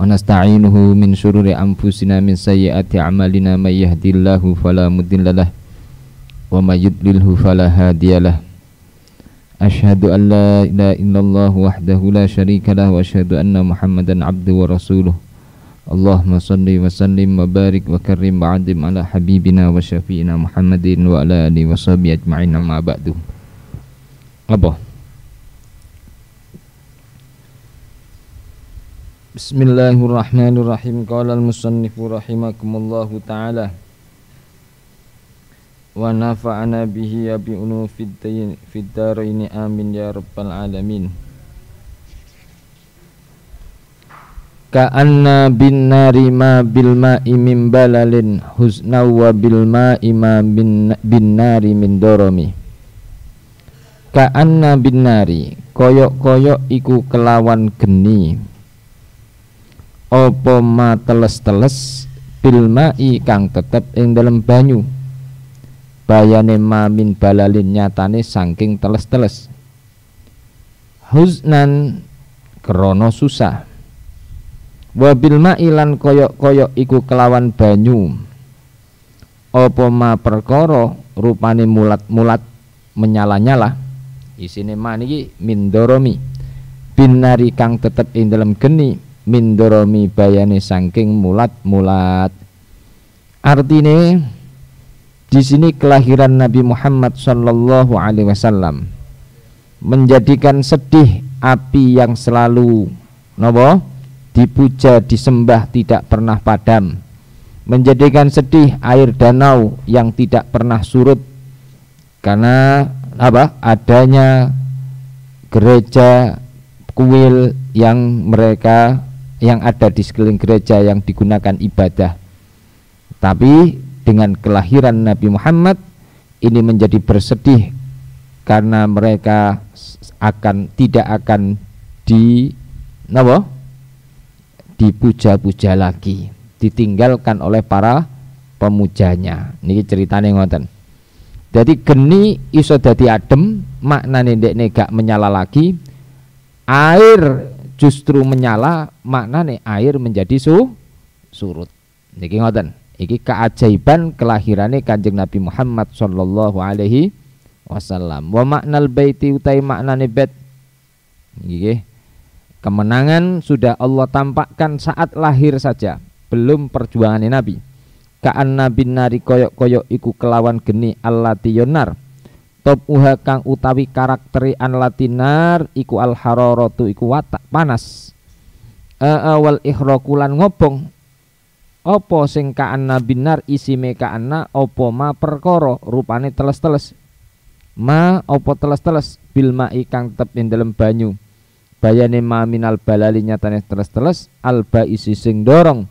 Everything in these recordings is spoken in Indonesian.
ونستعينه من شرور أنفسنا من سيئات أعمالنا من يهدي الله فلا مضل له ومن يضلله فلا هادي له أشهد أن لا إله إلا الله وحده لا شريك له وأشهد أن محمدا عبده ورسوله اللهم صل وسلم وبارك وكرم وعدم على حبيبنا وشفينا محمد وعلى آله وصحبه أجمعين ما بعد أبو Bismillahirrahmanirrahim. Qala al-musannifu rahimakumullahu taala. Wa nafa'ana bihi ya bi'unu fid amin ya rabbal alamin. Ka'anna bin nari ma bil ma'i min balalin husna wa bil ma'i ma bin, bin nari min doromi. Ka'anna bin nari koyok-koyok iku kelawan geni Opo ma teles-teles bilma kang tetep ing dalam banyu bayane ma min balalin nyatane saking teles-teles husnan krono susah wabil ilan koyok-koyok iku kelawan banyu opo ma perkoro, rupane mulat-mulat menyala-nyala isine ma niki mindoromi binari kang tetep ing dalam geni mindoromi bayane sangking mulat-mulat artine di sini kelahiran Nabi Muhammad Shallallahu Alaihi Wasallam menjadikan sedih api yang selalu nobo dipuja disembah tidak pernah padam menjadikan sedih air danau yang tidak pernah surut karena apa adanya gereja kuil yang mereka yang ada di sekeliling gereja yang digunakan ibadah tapi dengan kelahiran Nabi Muhammad ini menjadi bersedih karena mereka akan tidak akan di napa dipuja-puja lagi ditinggalkan oleh para pemujanya ini ceritanya ngoten jadi geni iso dadi adem maknane ndekne gak menyala lagi air justru menyala maknane air menjadi su surut niki ngoten iki keajaiban kelahirannya Kanjeng Nabi Muhammad Shallallahu alaihi wasallam wa makna baiti utai maknane bed. nggih kemenangan sudah Allah tampakkan saat lahir saja belum perjuangan Nabi ka'an Nabi nari koyok-koyok iku kelawan geni Allah tiyonar top uha kang utawi karakteri an latinar iku al hararatu iku watak panas uh, eh, awal eh, ihrokulan ngobong opo sing kaanna binar isi mekaanna opo ma perkoro rupane teles-teles ma opo teles-teles bilma ikang tetep ing dalam banyu bayane ma minal balali nyatane teles-teles alba isi sing dorong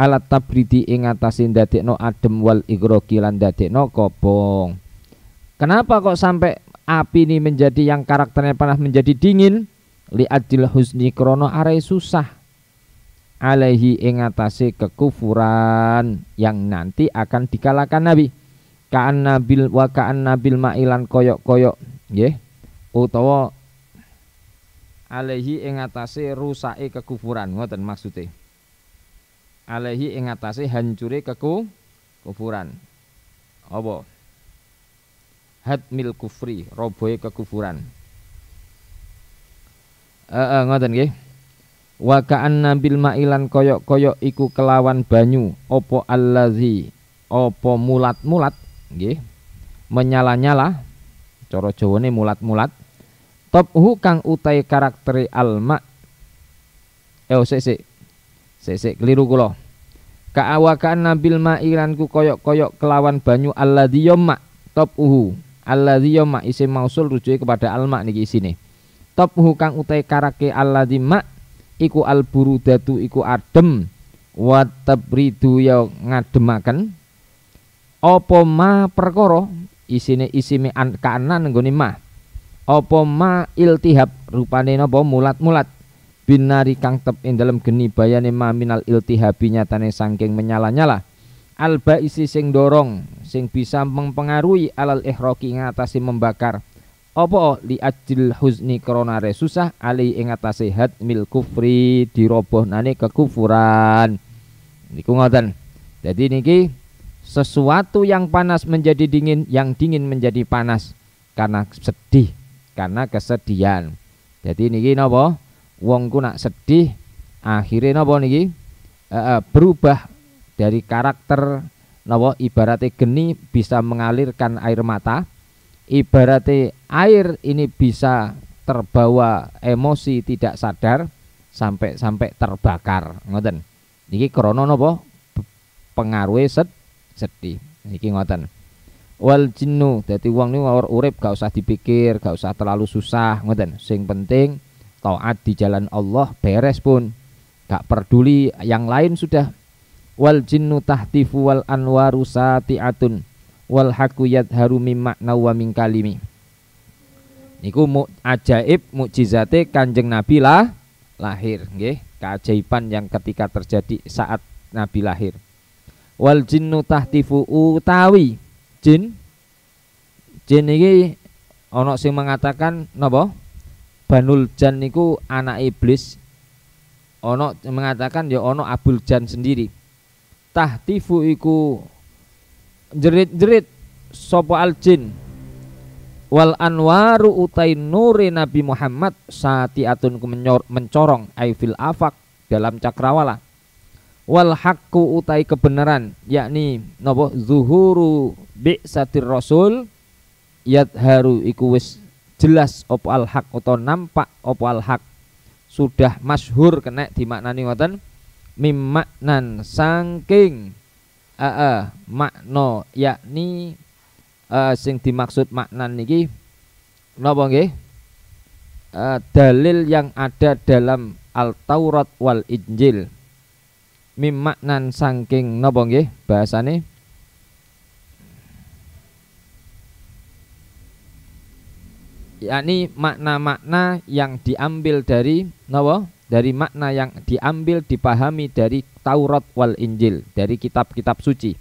alat tabridi ing atase ndadekno adem wal igroki lan kobong Kenapa kok sampai api ini menjadi yang karakternya panas menjadi dingin? Li'adil husni krono arai susah alaihi ingatasi kekufuran yang nanti akan dikalahkan Nabi. Kaan nabil wa kaan nabil ma'ilan koyok-koyok ya utawa alaihi ingatasi rusai kekufuran ngoten maksudnya alaihi ingatasi hancuri keku kufuran apa hadmil kufri roboe kekufuran eh uh, uh, ngoten nggih wa ka'anna bil ma'ilan koyok-koyok iku kelawan banyu opo allazi opo mulat-mulat nggih menyala-nyala cara jawane mulat-mulat top uhu kang utai karakteri alma eh sik sik sik sik keliru kula ka'awakan nabil ilan ku koyok-koyok kelawan banyu alladhi top uhu alladzi ma isim mausul rujuke kepada alma niki isine top hukang utai karake alladzi ma iku al burudatu iku adem wa tabridu ya ngademaken apa ma perkara isine isime an kanan nggone ma apa ma iltihab rupane napa mulat-mulat binari kang tep ing dalam geni bayane ma minal iltihabi nyatane sangking menyala-nyala Alba isi sing dorong sing bisa mempengaruhi alal ihroki ngatasi membakar opo li ajil huzni krona resusah ali ingatasi had mil kufri diroboh nane kekufuran niku ngoten jadi niki sesuatu yang panas menjadi dingin yang dingin menjadi panas karena sedih karena kesedihan jadi niki nopo wongku nak sedih akhirnya nopo niki e, berubah dari karakter nawa ibaratnya geni bisa mengalirkan air mata ibaratnya air ini bisa terbawa emosi tidak sadar sampai sampai terbakar ngoten iki krana napa pengaruhe sed sedih iki ngoten wal jinnu dadi wong niku urip gak usah dipikir gak usah terlalu susah ngoten sing penting taat di jalan Allah beres pun gak peduli yang lain sudah wal jinnu tahtifu wal anwaru sati'atun wal haqu yadharu mim makna wa min kalimi niku mu ajaib mukjizate Kanjeng Nabi lah lahir nggih keajaiban yang ketika terjadi saat Nabi lahir wal jinnu tahtifu utawi jin jin iki ana sing mengatakan napa Banul Jan niku anak iblis ono mengatakan ya ono Abul Jan sendiri tahtifu iku jerit-jerit sopo al jin wal anwaru utai nuri Nabi Muhammad satiatun mencorong fil afak dalam cakrawala wal hakku utai kebenaran yakni nopo zuhuru bi satir rasul haru iku wis jelas opo al haq atau nampak opo al haq sudah masyhur kena dimaknani ngoten mimaknan sangking uh, eh, uh, eh, makna yakni uh, sing dimaksud maknan niki napa nggih uh, dalil yang ada dalam Al-Taurat wal Injil mimaknan sangking napa nggih bahasane yakni makna-makna yang diambil dari nawa dari makna yang diambil dipahami dari Taurat wal Injil dari kitab-kitab suci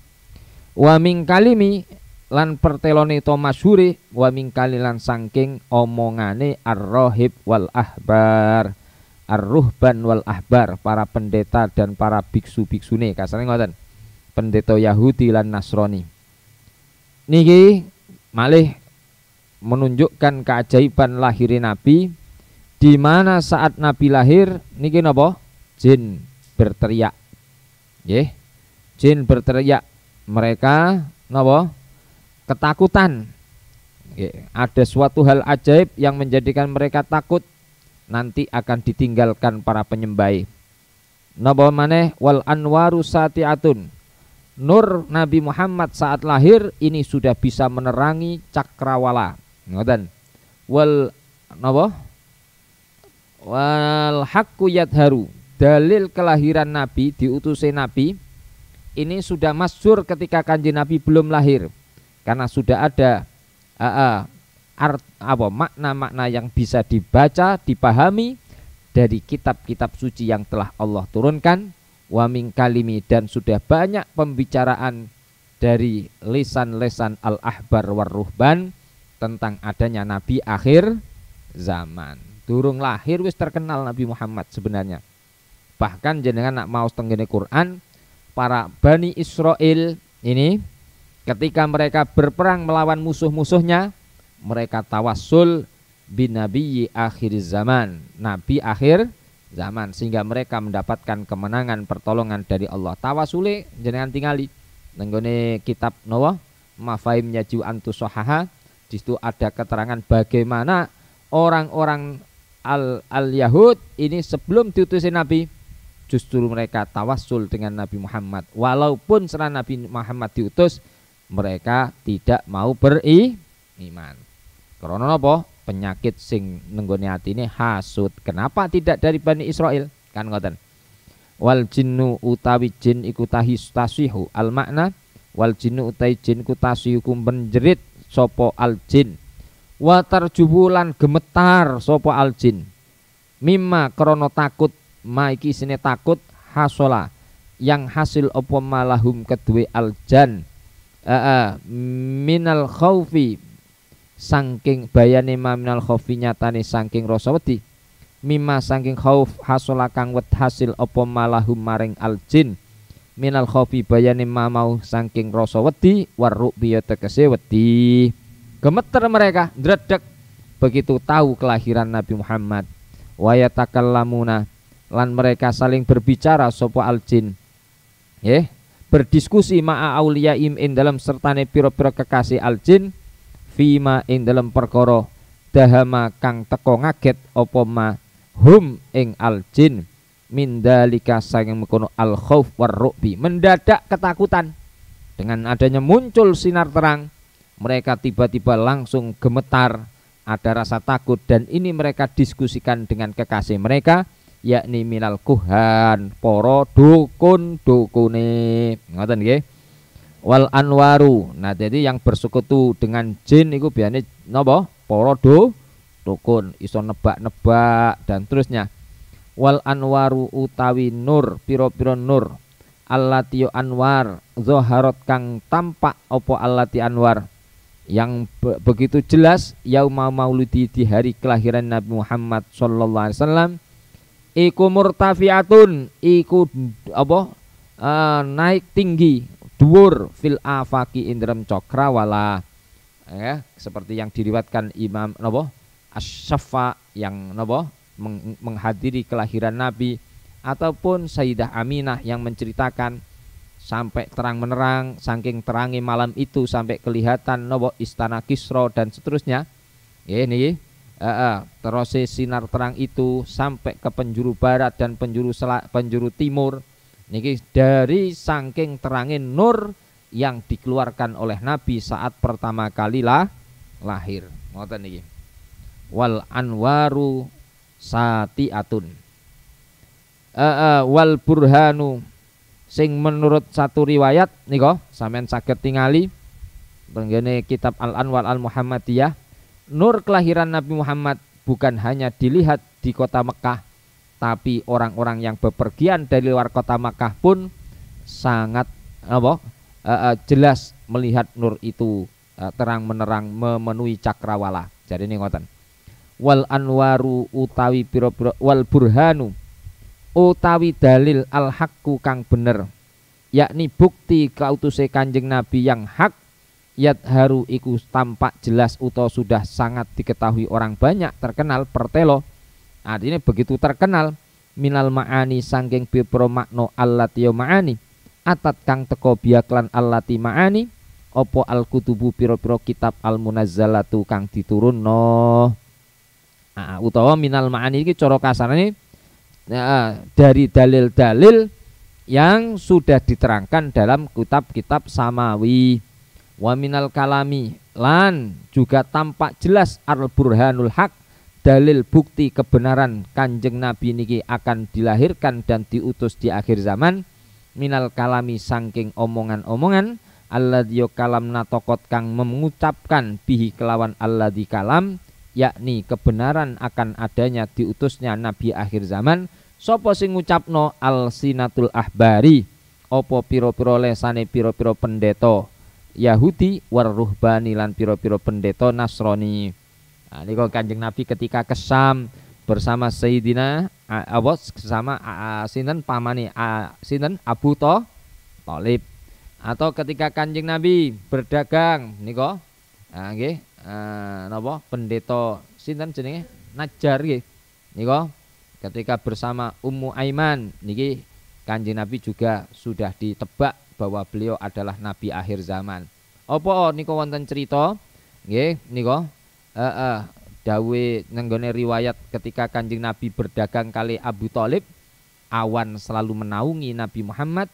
wa min kalimi lan pertelone to masyhure wa min kalilan sangking omongane ar-rahib wal ahbar ar-ruhban wal ahbar para pendeta dan para biksu-biksune kasane ngoten pendeta Yahudi lan Nasrani niki malih menunjukkan keajaiban lahir Nabi di mana saat Nabi lahir niki napa jin berteriak nggih jin berteriak mereka napa ketakutan Ye, ada suatu hal ajaib yang menjadikan mereka takut nanti akan ditinggalkan para penyembah napa maneh wal anwaru satiatun nur Nabi Muhammad saat lahir ini sudah bisa menerangi cakrawala ngoten wal napa wal haqqu yadharu dalil kelahiran nabi diutusnya nabi ini sudah masyhur ketika kanji nabi belum lahir karena sudah ada uh, art apa makna-makna yang bisa dibaca, dipahami dari kitab-kitab suci yang telah Allah turunkan wa kalimi dan sudah banyak pembicaraan dari lisan-lisan al-ahbar waruhban tentang adanya nabi akhir zaman. durung lahir wis terkenal Nabi Muhammad sebenarnya. Bahkan jenengan nak mau tenggene Quran para Bani Israel ini ketika mereka berperang melawan musuh-musuhnya mereka tawasul bin nabi akhir zaman, nabi akhir zaman sehingga mereka mendapatkan kemenangan pertolongan dari Allah. Tawasule jenengan tingali nenggone kitab Noah, mafaimnya ju antusohaha. Di situ ada keterangan bagaimana orang-orang al, al Yahud ini sebelum diutusin Nabi justru mereka tawasul dengan Nabi Muhammad. Walaupun setelah Nabi Muhammad diutus mereka tidak mau beriman. Karena apa? Penyakit sing nenggone ini hasut. Kenapa tidak dari Bani Israel? Kan ngoten. Wal jinnu utawi jin iku tahistasihu al makna wal jinnu utai jin kutasiyukum tasyiku menjerit sopo aljin watar jubulan gemetar sopo aljin mimma krono takut maiki iki sini takut hasola yang hasil opo malahum kedue aljan uh, uh, minal khawfi sangking bayani ma minal khawfi tani sangking rosawati, mimma sangking khauf hasola kang wet hasil opo malahum maring aljin minal khofi bayani ma mau saking rasa wedi waruk biya tegese wedi gemeter mereka dredeg begitu tahu kelahiran Nabi Muhammad wayatakallamuna lan mereka saling berbicara sapa jin ya eh berdiskusi ma'a aulia im in dalam sertane pira-pira kekasih jin, fima in dalam perkara dahama kang teko ngaget apa ma hum ing al jin min dalika saking mekono al khauf war mendadak ketakutan dengan adanya muncul sinar terang mereka tiba-tiba langsung gemetar ada rasa takut dan ini mereka diskusikan dengan kekasih mereka yakni minal kuhan poro dukun dukune ngoten nggih wal anwaru nah jadi yang bersekutu dengan jin itu biasanya nopo poro do dukun iso nebak-nebak dan terusnya wal anwaru utawi nur piro-piro nur allati anwar Zoharot kang tampak opo allati anwar yang be begitu jelas yauma maulidi di hari kelahiran Nabi Muhammad sallallahu alaihi wasallam iku murtafiatun iku apa uh, naik tinggi dhuwur fil afaki Indram cokrawala ya seperti yang diriwatkan Imam napa asy yang napa menghadiri kelahiran Nabi ataupun Sayyidah Aminah yang menceritakan sampai terang menerang saking terangi malam itu sampai kelihatan nobo istana Kisro dan seterusnya ini uh, eh, uh, eh, terus sinar terang itu sampai ke penjuru barat dan penjuru selat penjuru timur niki dari saking terangin nur yang dikeluarkan oleh Nabi saat pertama kali lahir ngoten wal anwaru satiatun uh, eh, uh, eh, wal burhanu sing menurut satu riwayat niko sampean sakit tingali tenggene kitab Al Anwar Al Muhammadiyah nur kelahiran Nabi Muhammad bukan hanya dilihat di kota Mekah tapi orang-orang yang bepergian dari luar kota Mekah pun sangat apa uh, uh, jelas melihat nur itu uh, terang menerang memenuhi cakrawala jadi ini ngoten wal anwaru utawi pira wal burhanu utawi dalil al haqqu kang bener yakni bukti kautuse Kanjeng Nabi yang hak haru iku tampak jelas uto sudah sangat diketahui orang banyak terkenal pertelo artinya begitu terkenal minal ma'ani sangking bibro makno allatiyo ya ma'ani atat kang teko biaklan allati ma'ani opo al kutubu piro-piro kitab al munazzalatu kang diturun noh Nah, utawa minal ma'ani iki cara kasarane nah, dari dalil-dalil yang sudah diterangkan dalam kitab-kitab samawi wa minal kalami lan juga tampak jelas al burhanul haq dalil bukti kebenaran kanjeng nabi niki akan dilahirkan dan diutus di akhir zaman minal kalami sangking omongan-omongan alladzi kalam natokot kang mengucapkan bihi kelawan di kalam yakni kebenaran akan adanya diutusnya nabi akhir zaman sapa sing ngucapno al sinatul ahbari opo piro-piro lesane piro-piro pendeto Yahudi waruhbanilan piro-piro pendeto nasroni. nah, ini kok kanjeng nabi ketika kesam bersama Sayyidina Abbas sama Sinten pamani Sinten Abu toh Tolib atau ketika kanjeng Nabi berdagang niko kok nah, nggih eh, napa pendeta sinten jenenge Najar nggih niko ketika bersama Ummu Aiman niki Kanjeng Nabi juga sudah ditebak bahwa beliau adalah nabi akhir zaman. Apa oh, niko wonten cerita nggih nika heeh eh, dawe nenggone riwayat ketika Kanjeng Nabi berdagang kali Abu Thalib awan selalu menaungi Nabi Muhammad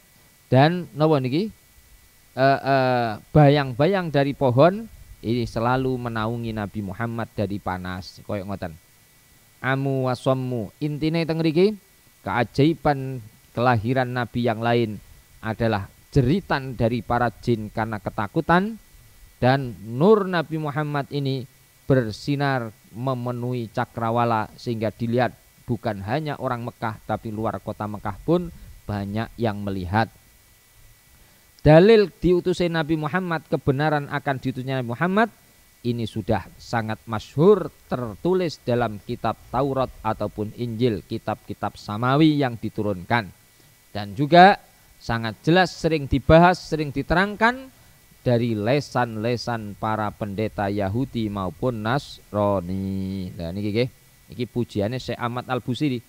dan napa niki eh, eh, bayang-bayang dari pohon ini selalu menaungi Nabi Muhammad dari panas koyok ngoten amu wasommu intine teng mriki keajaiban kelahiran nabi yang lain adalah jeritan dari para jin karena ketakutan dan nur Nabi Muhammad ini bersinar memenuhi cakrawala sehingga dilihat bukan hanya orang Mekah tapi luar kota Mekah pun banyak yang melihat dalil diutusnya Nabi Muhammad kebenaran akan diutusnya Nabi Muhammad ini sudah sangat masyhur tertulis dalam kitab Taurat ataupun Injil, kitab-kitab samawi yang diturunkan. Dan juga sangat jelas sering dibahas, sering diterangkan dari lesan-lesan para pendeta Yahudi maupun Nasrani. Nah, ini ini pujiannya Syekh Ahmad Al-Busiri.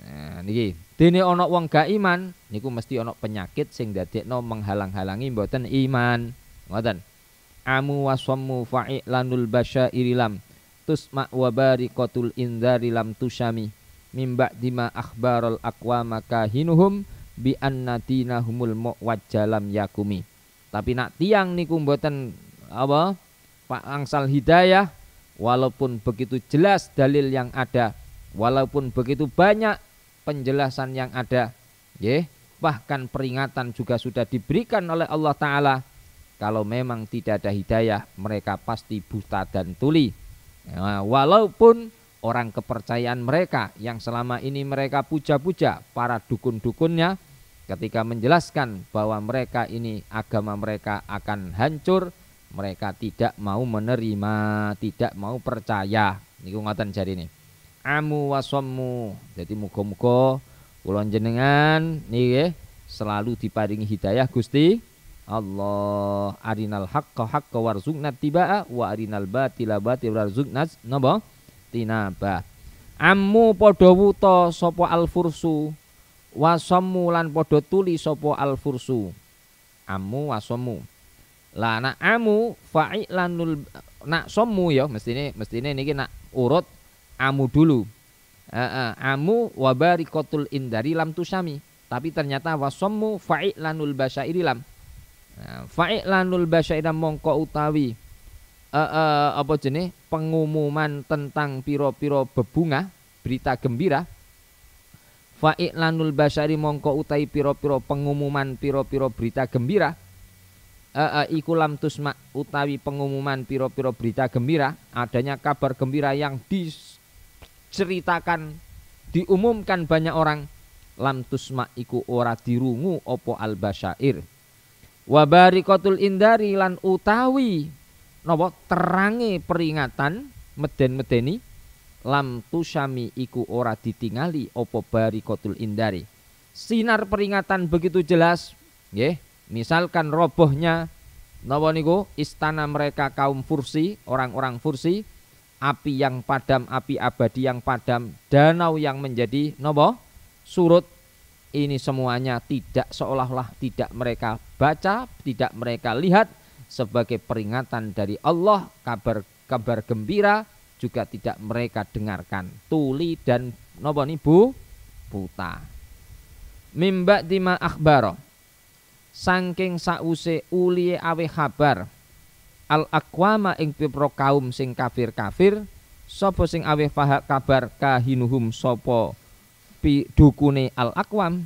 Nah, niki dene ana wong gak iman niku mesti ana penyakit sing dadekno menghalang-halangi mboten iman. Ngoten. Amu wasammu fa'ilanul basyairilam tusma wa barikatul indari lam tusyami mimba dima akhbarul akwa hinuhum, bi annatinahumul muwajjalam yakumi. Tapi nak tiang niku mboten apa? Pak angsal hidayah walaupun begitu jelas dalil yang ada, walaupun begitu banyak penjelasan yang ada. Ye, bahkan peringatan juga sudah diberikan oleh Allah Ta'ala. Kalau memang tidak ada hidayah, mereka pasti buta dan tuli. Nah, walaupun orang kepercayaan mereka yang selama ini mereka puja-puja para dukun-dukunnya ketika menjelaskan bahwa mereka ini agama mereka akan hancur, mereka tidak mau menerima, tidak mau percaya. Niku ngoten jadi ini amu wasommu. Jadi muko muko kula jenengan nggih selalu diparingi hidayah Gusti Allah. Arinal hak haqqo warzuqna tibaa wa arinal batila batila warzuqna napa? Tinabah. Amu padha sopo al fursu wasommu lan sopo tuli al alfursu. Amu wasomu. Lah nak amu lanul, nak sommu ya mestine mestine niki nak urut amu dulu. Uh, uh, amu wabarikotul indari lam tusami. Tapi ternyata wasommu fa'ilanul basyairi lam. Uh, nah, fa'ilanul basyairam mongko utawi uh, uh, apa jenis pengumuman tentang piro-piro bebunga berita gembira faik fa'ilanul basyari mongko utawi piro-piro pengumuman piro-piro berita gembira uh, uh, ikulam tusma utawi pengumuman piro-piro berita gembira adanya kabar gembira yang dis diceritakan, diumumkan banyak orang. Lam tusma iku ora dirungu opo al basyair. kotul indari lan utawi nopo terangi peringatan meden-medeni lam tusami iku ora ditingali opo kotul indari. Sinar peringatan begitu jelas, nggih. Misalkan robohnya nobo niku istana mereka kaum Fursi, orang-orang Fursi api yang padam, api abadi yang padam, danau yang menjadi nobo surut. Ini semuanya tidak seolah-olah tidak mereka baca, tidak mereka lihat sebagai peringatan dari Allah, kabar kabar gembira juga tidak mereka dengarkan. Tuli dan nobo ibu buta. Mimba dima akbaro saking sause uli awe kabar al akwama ing pira kaum sing kafir-kafir sopo sing aweh fahak kabar kahinuhum sapa dukune al akwam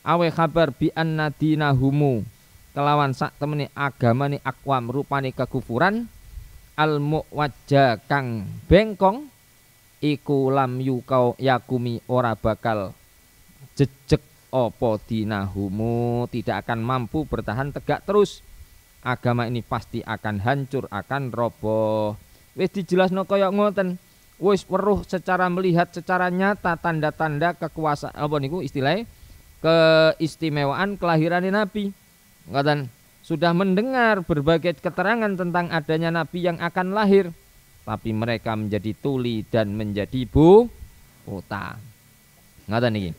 aweh kabar bi anna dinahumu kelawan sak temene agamane akwam rupane kekufuran al muwajja kang bengkong iku lam yukau yakumi ora bakal jejek opo dinahumu tidak akan mampu bertahan tegak terus agama ini pasti akan hancur, akan roboh. Wis dijelasno kaya ngoten. Wis weruh secara melihat secara nyata tanda-tanda kekuasaan apa niku istilahnya keistimewaan kelahiran Nabi. Ngoten sudah mendengar berbagai keterangan tentang adanya nabi yang akan lahir, tapi mereka menjadi tuli dan menjadi bu buta. ngoten niki.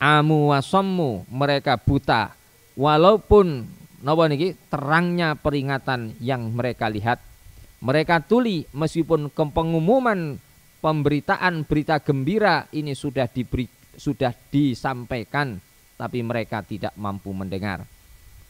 Amu wasommu mereka buta, walaupun Nopo niki terangnya peringatan yang mereka lihat. Mereka tuli meskipun pengumuman pemberitaan berita gembira ini sudah diberi, sudah disampaikan tapi mereka tidak mampu mendengar.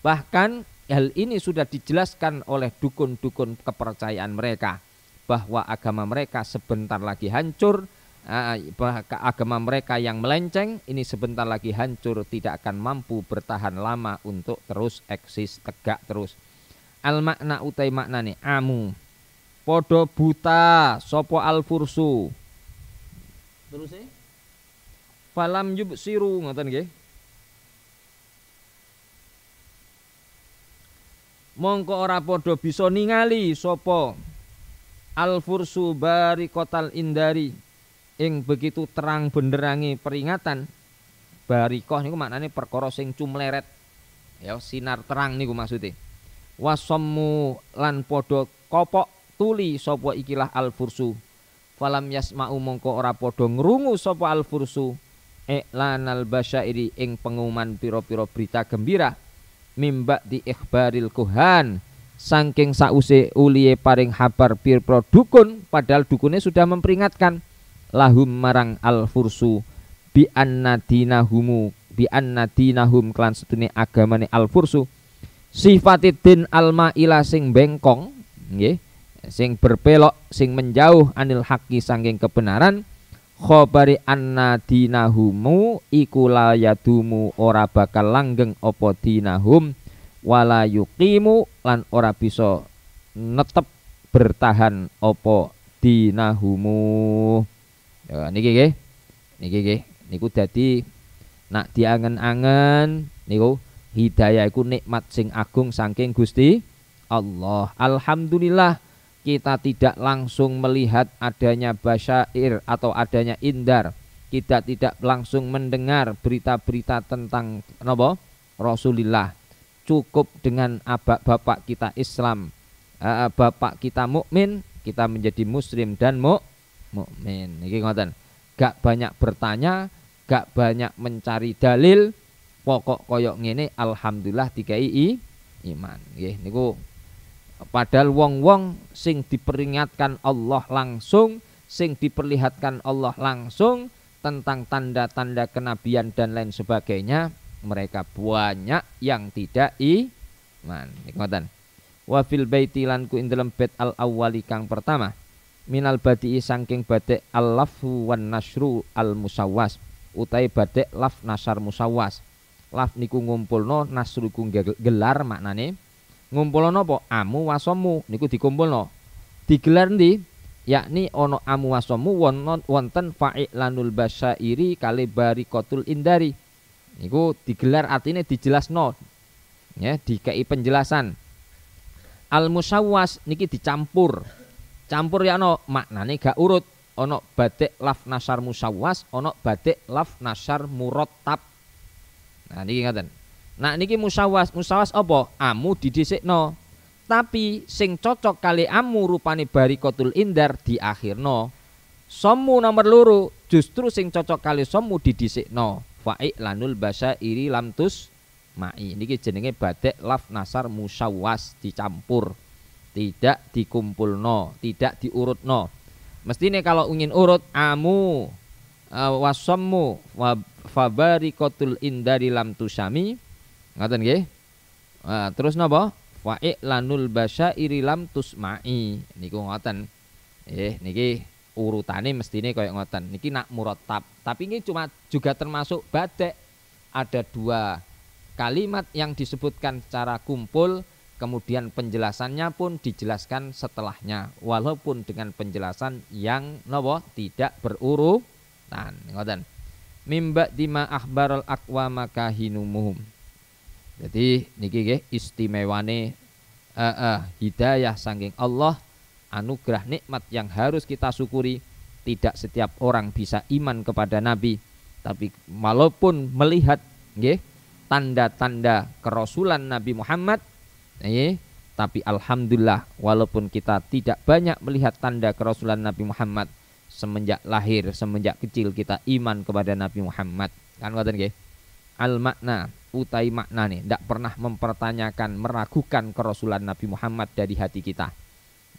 Bahkan hal ini sudah dijelaskan oleh dukun-dukun kepercayaan mereka bahwa agama mereka sebentar lagi hancur Ah, ah, agama mereka yang melenceng ini sebentar lagi hancur tidak akan mampu bertahan lama untuk terus eksis tegak terus al makna utai maknane amu podo buta sopo al fursu terus ya falam yub siru ngatain nggih mongko ora podo bisa ningali sopo al fursu bari kotal indari ing begitu terang benderangi peringatan barikoh niku maknane perkara sing cumleret ya sinar terang niku maksudnya wasammu lan podo kopok tuli sapa ikilah al fursu falam yasma'u mongko ora podo ngrungu sapa al fursu iklanal basyairi ing pengumuman piro-piro berita gembira mimba di ikhbaril kuhan sangking sause uliye paring habar pir dukun padahal dukunnya sudah memperingatkan lahum marang al fursu bi anna dinahumu bi anna dinahum klan setune agamane al fursu sifatidin al maila sing bengkong nggih sing berpelok sing menjauh anil haki sanging kebenaran khobari anna dinahumu iku layadumu ora bakal langgeng opo dinahum wala yuqimu lan ora bisa netep bertahan opo dinahumu Ya niki nggih. Niki nggih. Niku dadi nak diangen-angen niku hidayah iku nikmat sing agung saking Gusti Allah. Alhamdulillah kita tidak langsung melihat adanya basyair atau adanya indar. Kita tidak langsung mendengar berita-berita tentang napa? Rasulullah. Cukup dengan abak bapak kita Islam, eh, eh, bapak kita mukmin, kita menjadi muslim dan mukmin mukmin. Niki ngoten. Gak banyak bertanya, gak banyak mencari dalil, pokok koyok ngene alhamdulillah dikai i, iman. Nggih niku padahal wong-wong sing diperingatkan Allah langsung, sing diperlihatkan Allah langsung tentang tanda-tanda kenabian dan lain sebagainya, mereka banyak yang tidak iman. Ngoten. Wa fil baiti lan ku bait al awali kang pertama minal badii sangking badek al-lafhu wan nasru al musawas utai badek laf nasar musawas laf niku ngumpulno nasru ku gelar maknane ngumpulno apa amu wasomu niku dikumpulno digelar ndi yakni ono amu wasomu wonten fa'ilanul basairi kali barikotul indari niku digelar artinya dijelasno ya dikai penjelasan al musawas niki dicampur campur ya no maknane gak urut ono batik laf nasar musawas ono batik laf nasar murottab nah niki ngaten nah niki musawas musawas apa amu no tapi sing cocok kali amu rupane barikotul indar di akhir no somu nomor luru justru sing cocok kali somu no faik lanul basa iri lamtus mai niki jenenge batik laf nasar musawas dicampur tidak dikumpulno, tidak diurutno. Mestine kalau ingin urut amu e, uh, fabari kotul indari lam tusami ngoten, nggih. Uh, terus napa? Wa lanul iri lam tusmai. Niku ngoten. Eh niki urutane mestine kaya ngoten. Niki nak murotap, tapi ini cuma juga termasuk badek. Ada dua kalimat yang disebutkan secara kumpul kemudian penjelasannya pun dijelaskan setelahnya walaupun dengan penjelasan yang nopo tidak berurutan ngoten mimba dima ahbarul akwa hinumuhum. jadi niki nggih istimewane uh, uh, hidayah sangking Allah anugerah nikmat yang harus kita syukuri tidak setiap orang bisa iman kepada nabi tapi walaupun melihat nggih tanda-tanda kerosulan Nabi Muhammad eh, tapi alhamdulillah walaupun kita tidak banyak melihat tanda kerasulan Nabi Muhammad semenjak lahir, semenjak kecil kita iman kepada Nabi Muhammad. Kan ngoten nggih. Al makna utai makna nih, tidak pernah mempertanyakan, meragukan kerasulan Nabi Muhammad dari hati kita.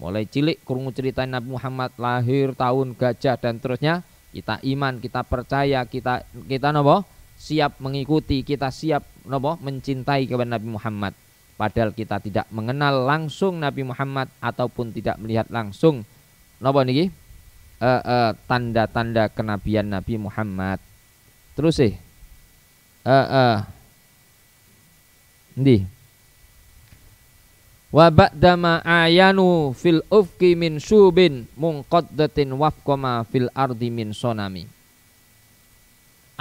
Mulai cilik kurung cerita Nabi Muhammad lahir tahun gajah dan terusnya kita iman, kita percaya, kita kita nopo siap mengikuti, kita siap nopo mencintai kepada Nabi Muhammad padahal kita tidak mengenal langsung Nabi Muhammad ataupun tidak melihat langsung napa niki eh, eh, tanda-tanda kenabian Nabi Muhammad terus sih eh uh, eh, ndi wa ba'dama ayanu fil ufki min subin mungqaddatin wafqama fil ardi min sonami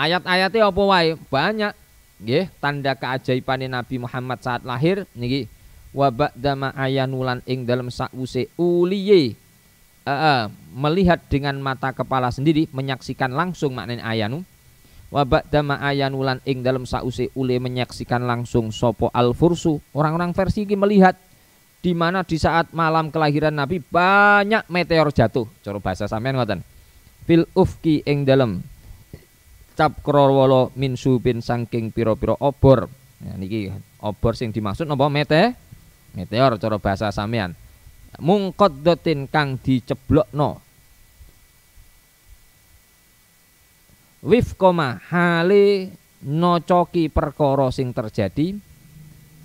ayat-ayatnya apa wae banyak nggih tanda keajaiban Nabi Muhammad saat lahir niki wa ba'da ayanulan ing dalam sakwuse uliye uh, uh, melihat dengan mata kepala sendiri menyaksikan langsung maknane ayanu wa ba'da ayanulan ing dalam sakwuse uli menyaksikan langsung sopo al fursu orang-orang versi ini melihat di mana di saat malam kelahiran Nabi banyak meteor jatuh cara bahasa sampean ngoten fil ufki ing dalam cap krowolo min subin saking piro-piro obor. Ya niki obor sing dimaksud nopo mete? Meteor cara bahasa sampean. dotin kang diceblok no. Wif koma hale nocoki perkoro sing terjadi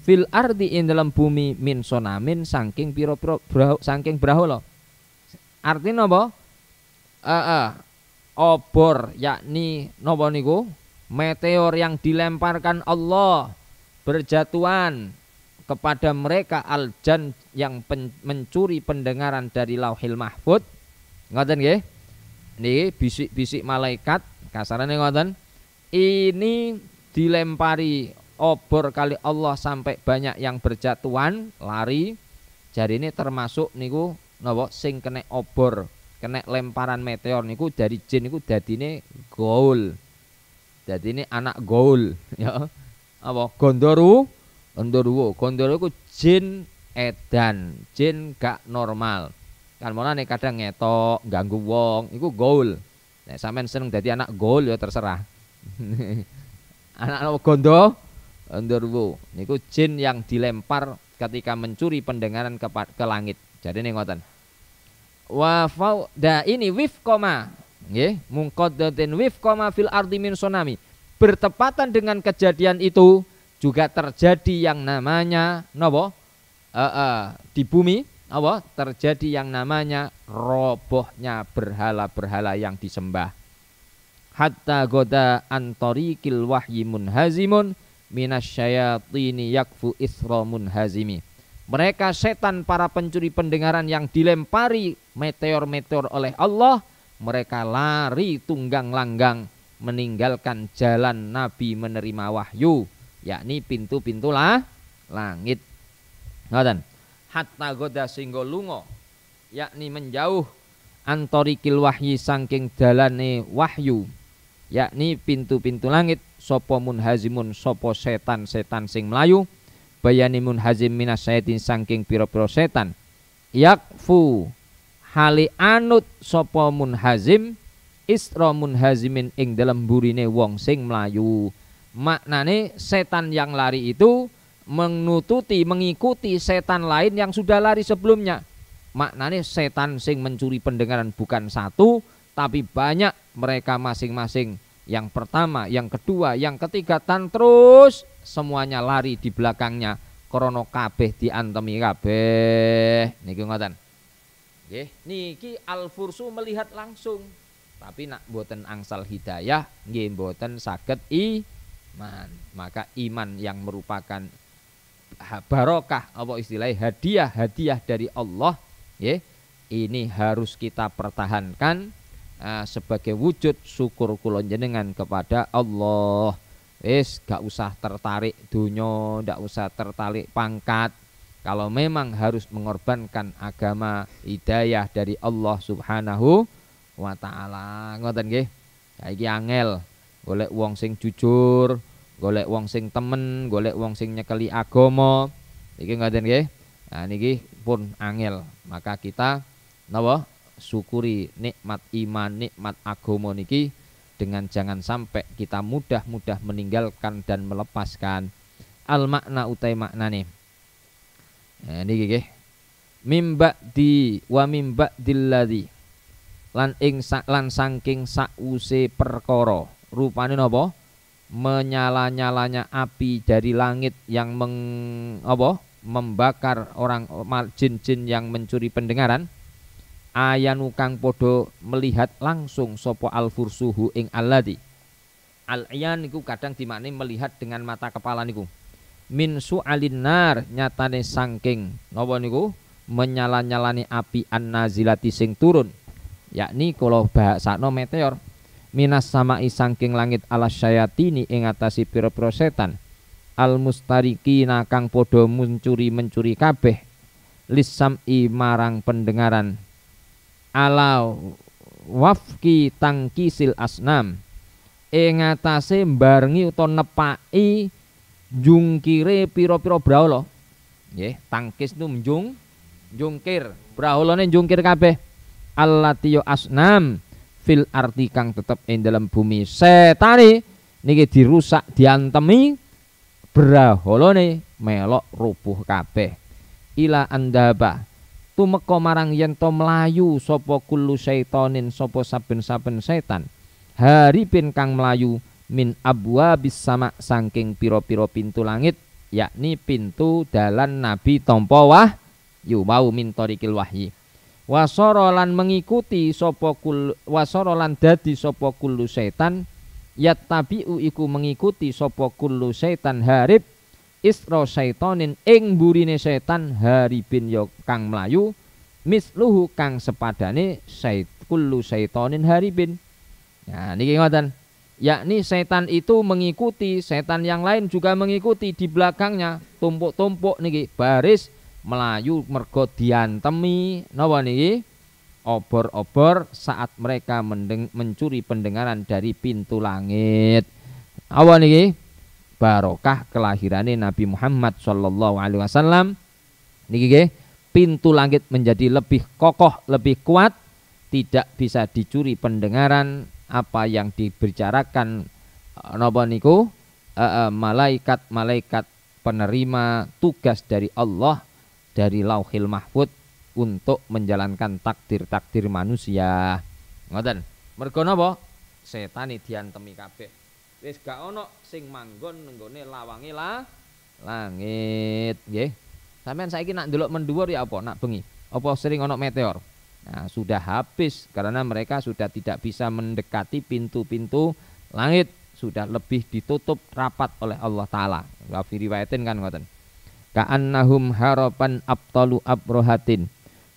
fil ardi in dalam bumi min sonamin saking piro-piro piro saking brahola. Arti arti nopo Uh, uh, obor yakni nopo niku meteor yang dilemparkan Allah berjatuhan kepada mereka aljan yang pen, mencuri pendengaran dari Lauhil Mahfud ngoten nggih niki bisik-bisik malaikat kasarane ngoten ini dilempari obor kali Allah sampai banyak yang berjatuhan lari jadi ini termasuk niku nopo sing kena obor kena lemparan meteor niku dari jin niku dadine gaul. Dadine anak gaul ya. Apa gondoru? gondoru, gondoru ku jin edan, jin gak normal. Kan nih kadang ngetok, ganggu wong, iku gaul. Nek nah, sampean seneng jadi anak gaul ya terserah. anak -an gondo gondoru, niku jin yang dilempar ketika mencuri pendengaran ke, ke langit. Jadi nih ngoten wa fauda ini wif koma nggih dan wif koma fil arti min tsunami bertepatan dengan kejadian itu juga terjadi yang namanya nopo uh, uh, di bumi apa terjadi yang namanya robohnya berhala-berhala yang disembah hatta goda antorikil wahyi hazimun minasyayatini yakfu isra munhazimi mereka setan para pencuri pendengaran yang dilempari meteor-meteor oleh Allah. Mereka lari tunggang langgang meninggalkan jalan Nabi menerima wahyu. Yakni pintu pintulah langit. Ngadan. Hatta goda singgo lungo. Yakni menjauh antorikil wahyi sangking dalane wahyu. Yakni pintu-pintu langit. Sopo munhazimun sopo setan-setan sing Melayu bayanimun hazim minas sayatin sangking piro-piro setan yakfu hali anut sapa munhazim isra munhazimin ing dalam burine wong sing melayu maknane setan yang lari itu menututi mengikuti setan lain yang sudah lari sebelumnya maknane setan sing mencuri pendengaran bukan satu tapi banyak mereka masing-masing yang pertama, yang kedua, yang ketiga dan terus semuanya lari di belakangnya krono kabeh diantemi kabeh. Niki ngoten. Nggih, niki Al-Fursu melihat langsung. Tapi nak boten angsal hidayah, nggih boten saged iman. Maka iman yang merupakan barokah apa istilahnya hadiah hadiah dari Allah, nggih. Ini harus kita pertahankan uh, sebagai wujud syukur kulon jenengan kepada Allah Is gak usah tertarik dunia, gak usah tertarik pangkat. Kalau memang harus mengorbankan agama hidayah dari Allah Subhanahu wa taala. Ngoten nggih. Saiki angel golek wong sing jujur, golek wong sing temen, golek wong sing nyekeli agama. Iki ngoten nggih. Nah niki pun angel. Maka kita napa? syukuri nikmat iman, nikmat agama niki dengan jangan sampai kita mudah-mudah meninggalkan dan melepaskan al makna utai maknane. Nah, eh, ini gih, Mimba di wa mimba diladi lan ing lan saking sause perkoro rupane nobo menyala-nyalanya api dari langit yang meng apa membakar orang jin-jin yang mencuri pendengaran ayanu kang podo melihat langsung sopo al-fursuhu ing alladi al-ayan niku kadang dimaknai melihat dengan mata kepala niku min su'alin nar nyatane sangking napa niku menyala-nyalani api an-nazilati sing turun yakni kalau no meteor minas sama isangking langit ala syayatini ing atasi pira setan al mustariki nakang podo mencuri-mencuri kabeh lisam i marang pendengaran ala wafki tangkisil asnam ing atase barengi uta nepaki jungkire pira-pira brahala nggih tangkis itu menjung jungkir brahalane jungkir kabeh allatiyo asnam fil arti kang tetep ing dalam bumi Setari niki dirusak diantemi brahalane melok rubuh kabeh ila andaba tumeka marang yen to mlayu sapa kullu syaitonin sapa saben-saben setan haripin kang mlayu min bis sama sangking piro-piro pintu langit yakni pintu dalan nabi wah yu mau min tariqil wahyi wasara mengikuti sopo kul wasorolan lan dadi sapa kullu setan tabiu iku mengikuti sopo kullu setan harib isra syaitonin ing burine setan bin yo kang Melayu misluhu kang sepadane syait kullu syaitonin bin ya niki ngoten yakni setan itu mengikuti setan yang lain juga mengikuti di belakangnya tumpuk-tumpuk niki baris melayu mergo diantemi napa niki obor-obor saat mereka mendeng mencuri pendengaran dari pintu langit awan niki barokah kelahirannya Nabi Muhammad Shallallahu Alaihi Wasallam niki pintu langit menjadi lebih kokoh lebih kuat tidak bisa dicuri pendengaran apa yang dibicarakan eh, napa niku eh, eh, malaikat-malaikat penerima tugas dari Allah dari Lauhil Mahfud untuk menjalankan takdir-takdir manusia ngoten mergo napa setan diantemi kabeh wis gak ono sing manggon nenggone lawange la langit nggih sampean saiki nak ndelok menduwur ya apa nak bengi apa sering ono meteor nah sudah habis karena mereka sudah tidak bisa mendekati pintu-pintu langit sudah lebih ditutup rapat oleh Allah taala fi riwayatin kan ngoten ka'annahum harapan abtalu abrohatin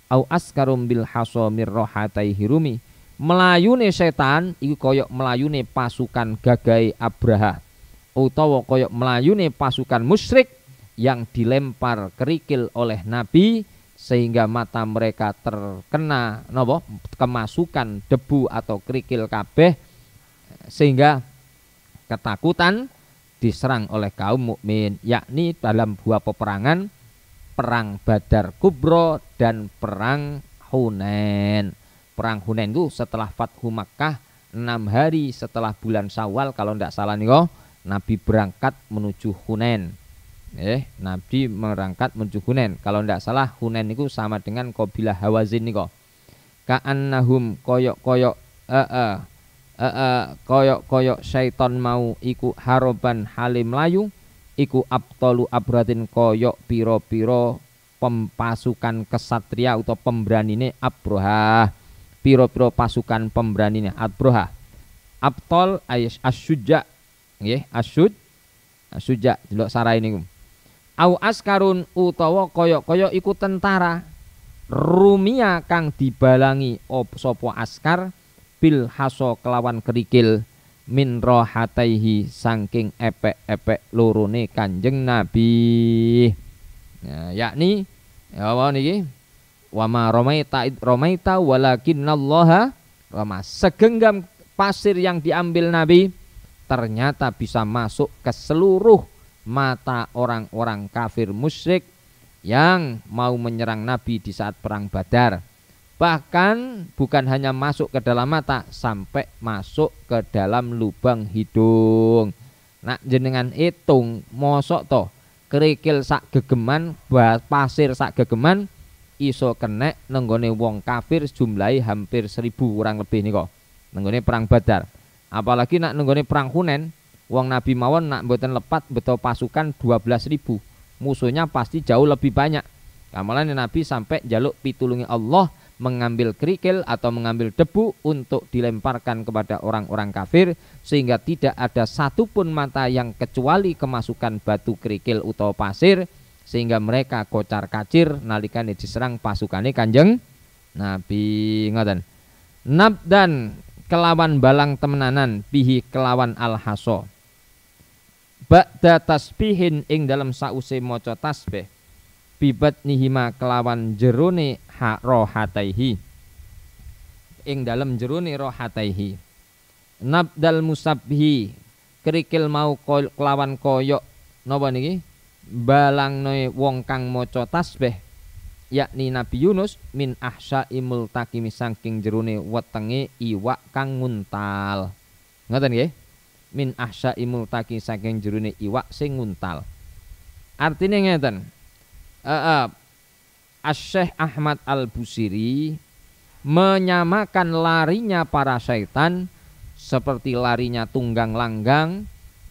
au askarum bil hasomir rohataihi rumi melayune setan iku koyok melayune pasukan gagai Abraha utawa koyok melayune pasukan musyrik yang dilempar kerikil oleh nabi sehingga mata mereka terkena nopo kemasukan debu atau kerikil kabeh sehingga ketakutan diserang oleh kaum mukmin yakni dalam dua peperangan perang Badar Kubro dan perang Hunain perang Hunain itu setelah Fathu Makkah enam hari setelah bulan Syawal kalau tidak salah nih kok Nabi berangkat menuju Hunain. Eh, Nabi berangkat menuju Hunain. Kalau tidak salah Hunain itu sama dengan kabilah Hawazin nih kok. Ka'annahum koyok-koyok eh eh eh -e, koyok-koyok syaiton mau iku haroban halim layu iku abtolu abratin koyok piro-piro pempasukan kesatria atau pemberani ini abroha piro-piro pasukan pemberaninya Abroha Abtol Asyuja nggih Asyuj Asyuja delok sarai niku Au askarun utawa koyok-koyok ikut tentara rumia kang dibalangi op sopo askar bil haso kelawan kerikil min rohataihi sangking epek-epek lurune kanjeng nabi nah, yakni ya apa niki Wama romaita romaita walakinallaha rama. Segenggam pasir yang diambil Nabi ternyata bisa masuk ke seluruh mata orang-orang kafir musyrik yang mau menyerang Nabi di saat perang Badar. Bahkan bukan hanya masuk ke dalam mata, sampai masuk ke dalam lubang hidung. Nak jenengan hitung mosok toh kerikil sak gegeman, pasir sak gegeman iso kenek nenggone wong kafir jumlahi hampir seribu kurang lebih nih kok nenggone perang badar apalagi nak nenggone perang hunen wong nabi mawon nak buatan lepat betul pasukan 12 ribu musuhnya pasti jauh lebih banyak kamalan nabi sampai jaluk pitulungi Allah mengambil kerikil atau mengambil debu untuk dilemparkan kepada orang-orang kafir sehingga tidak ada satupun mata yang kecuali kemasukan batu kerikil atau pasir sehingga mereka kocar kacir nalikan nalikane diserang pasukane Kanjeng Nabi ngoten. dan kelawan balang temenanan pihi kelawan al-haso. Ba'da tasbihin ing dalam sause maca tasbih bibat nihima kelawan jeruni ha rohataihi ing dalam jerone rohataihi nabdal musabhi kerikil mau kelawan koyok napa niki balangnoe wong kang maca tasbih yakni Nabi Yunus min ahsa imul takimi sangking jerune wetenge iwak kang nguntal ngerti nggih min ahsa imul taki saking jerune iwak sing nguntal ngerti ngeten uh, eh, uh, eh, Asyikh Ahmad Al-Busiri menyamakan larinya para syaitan seperti larinya tunggang langgang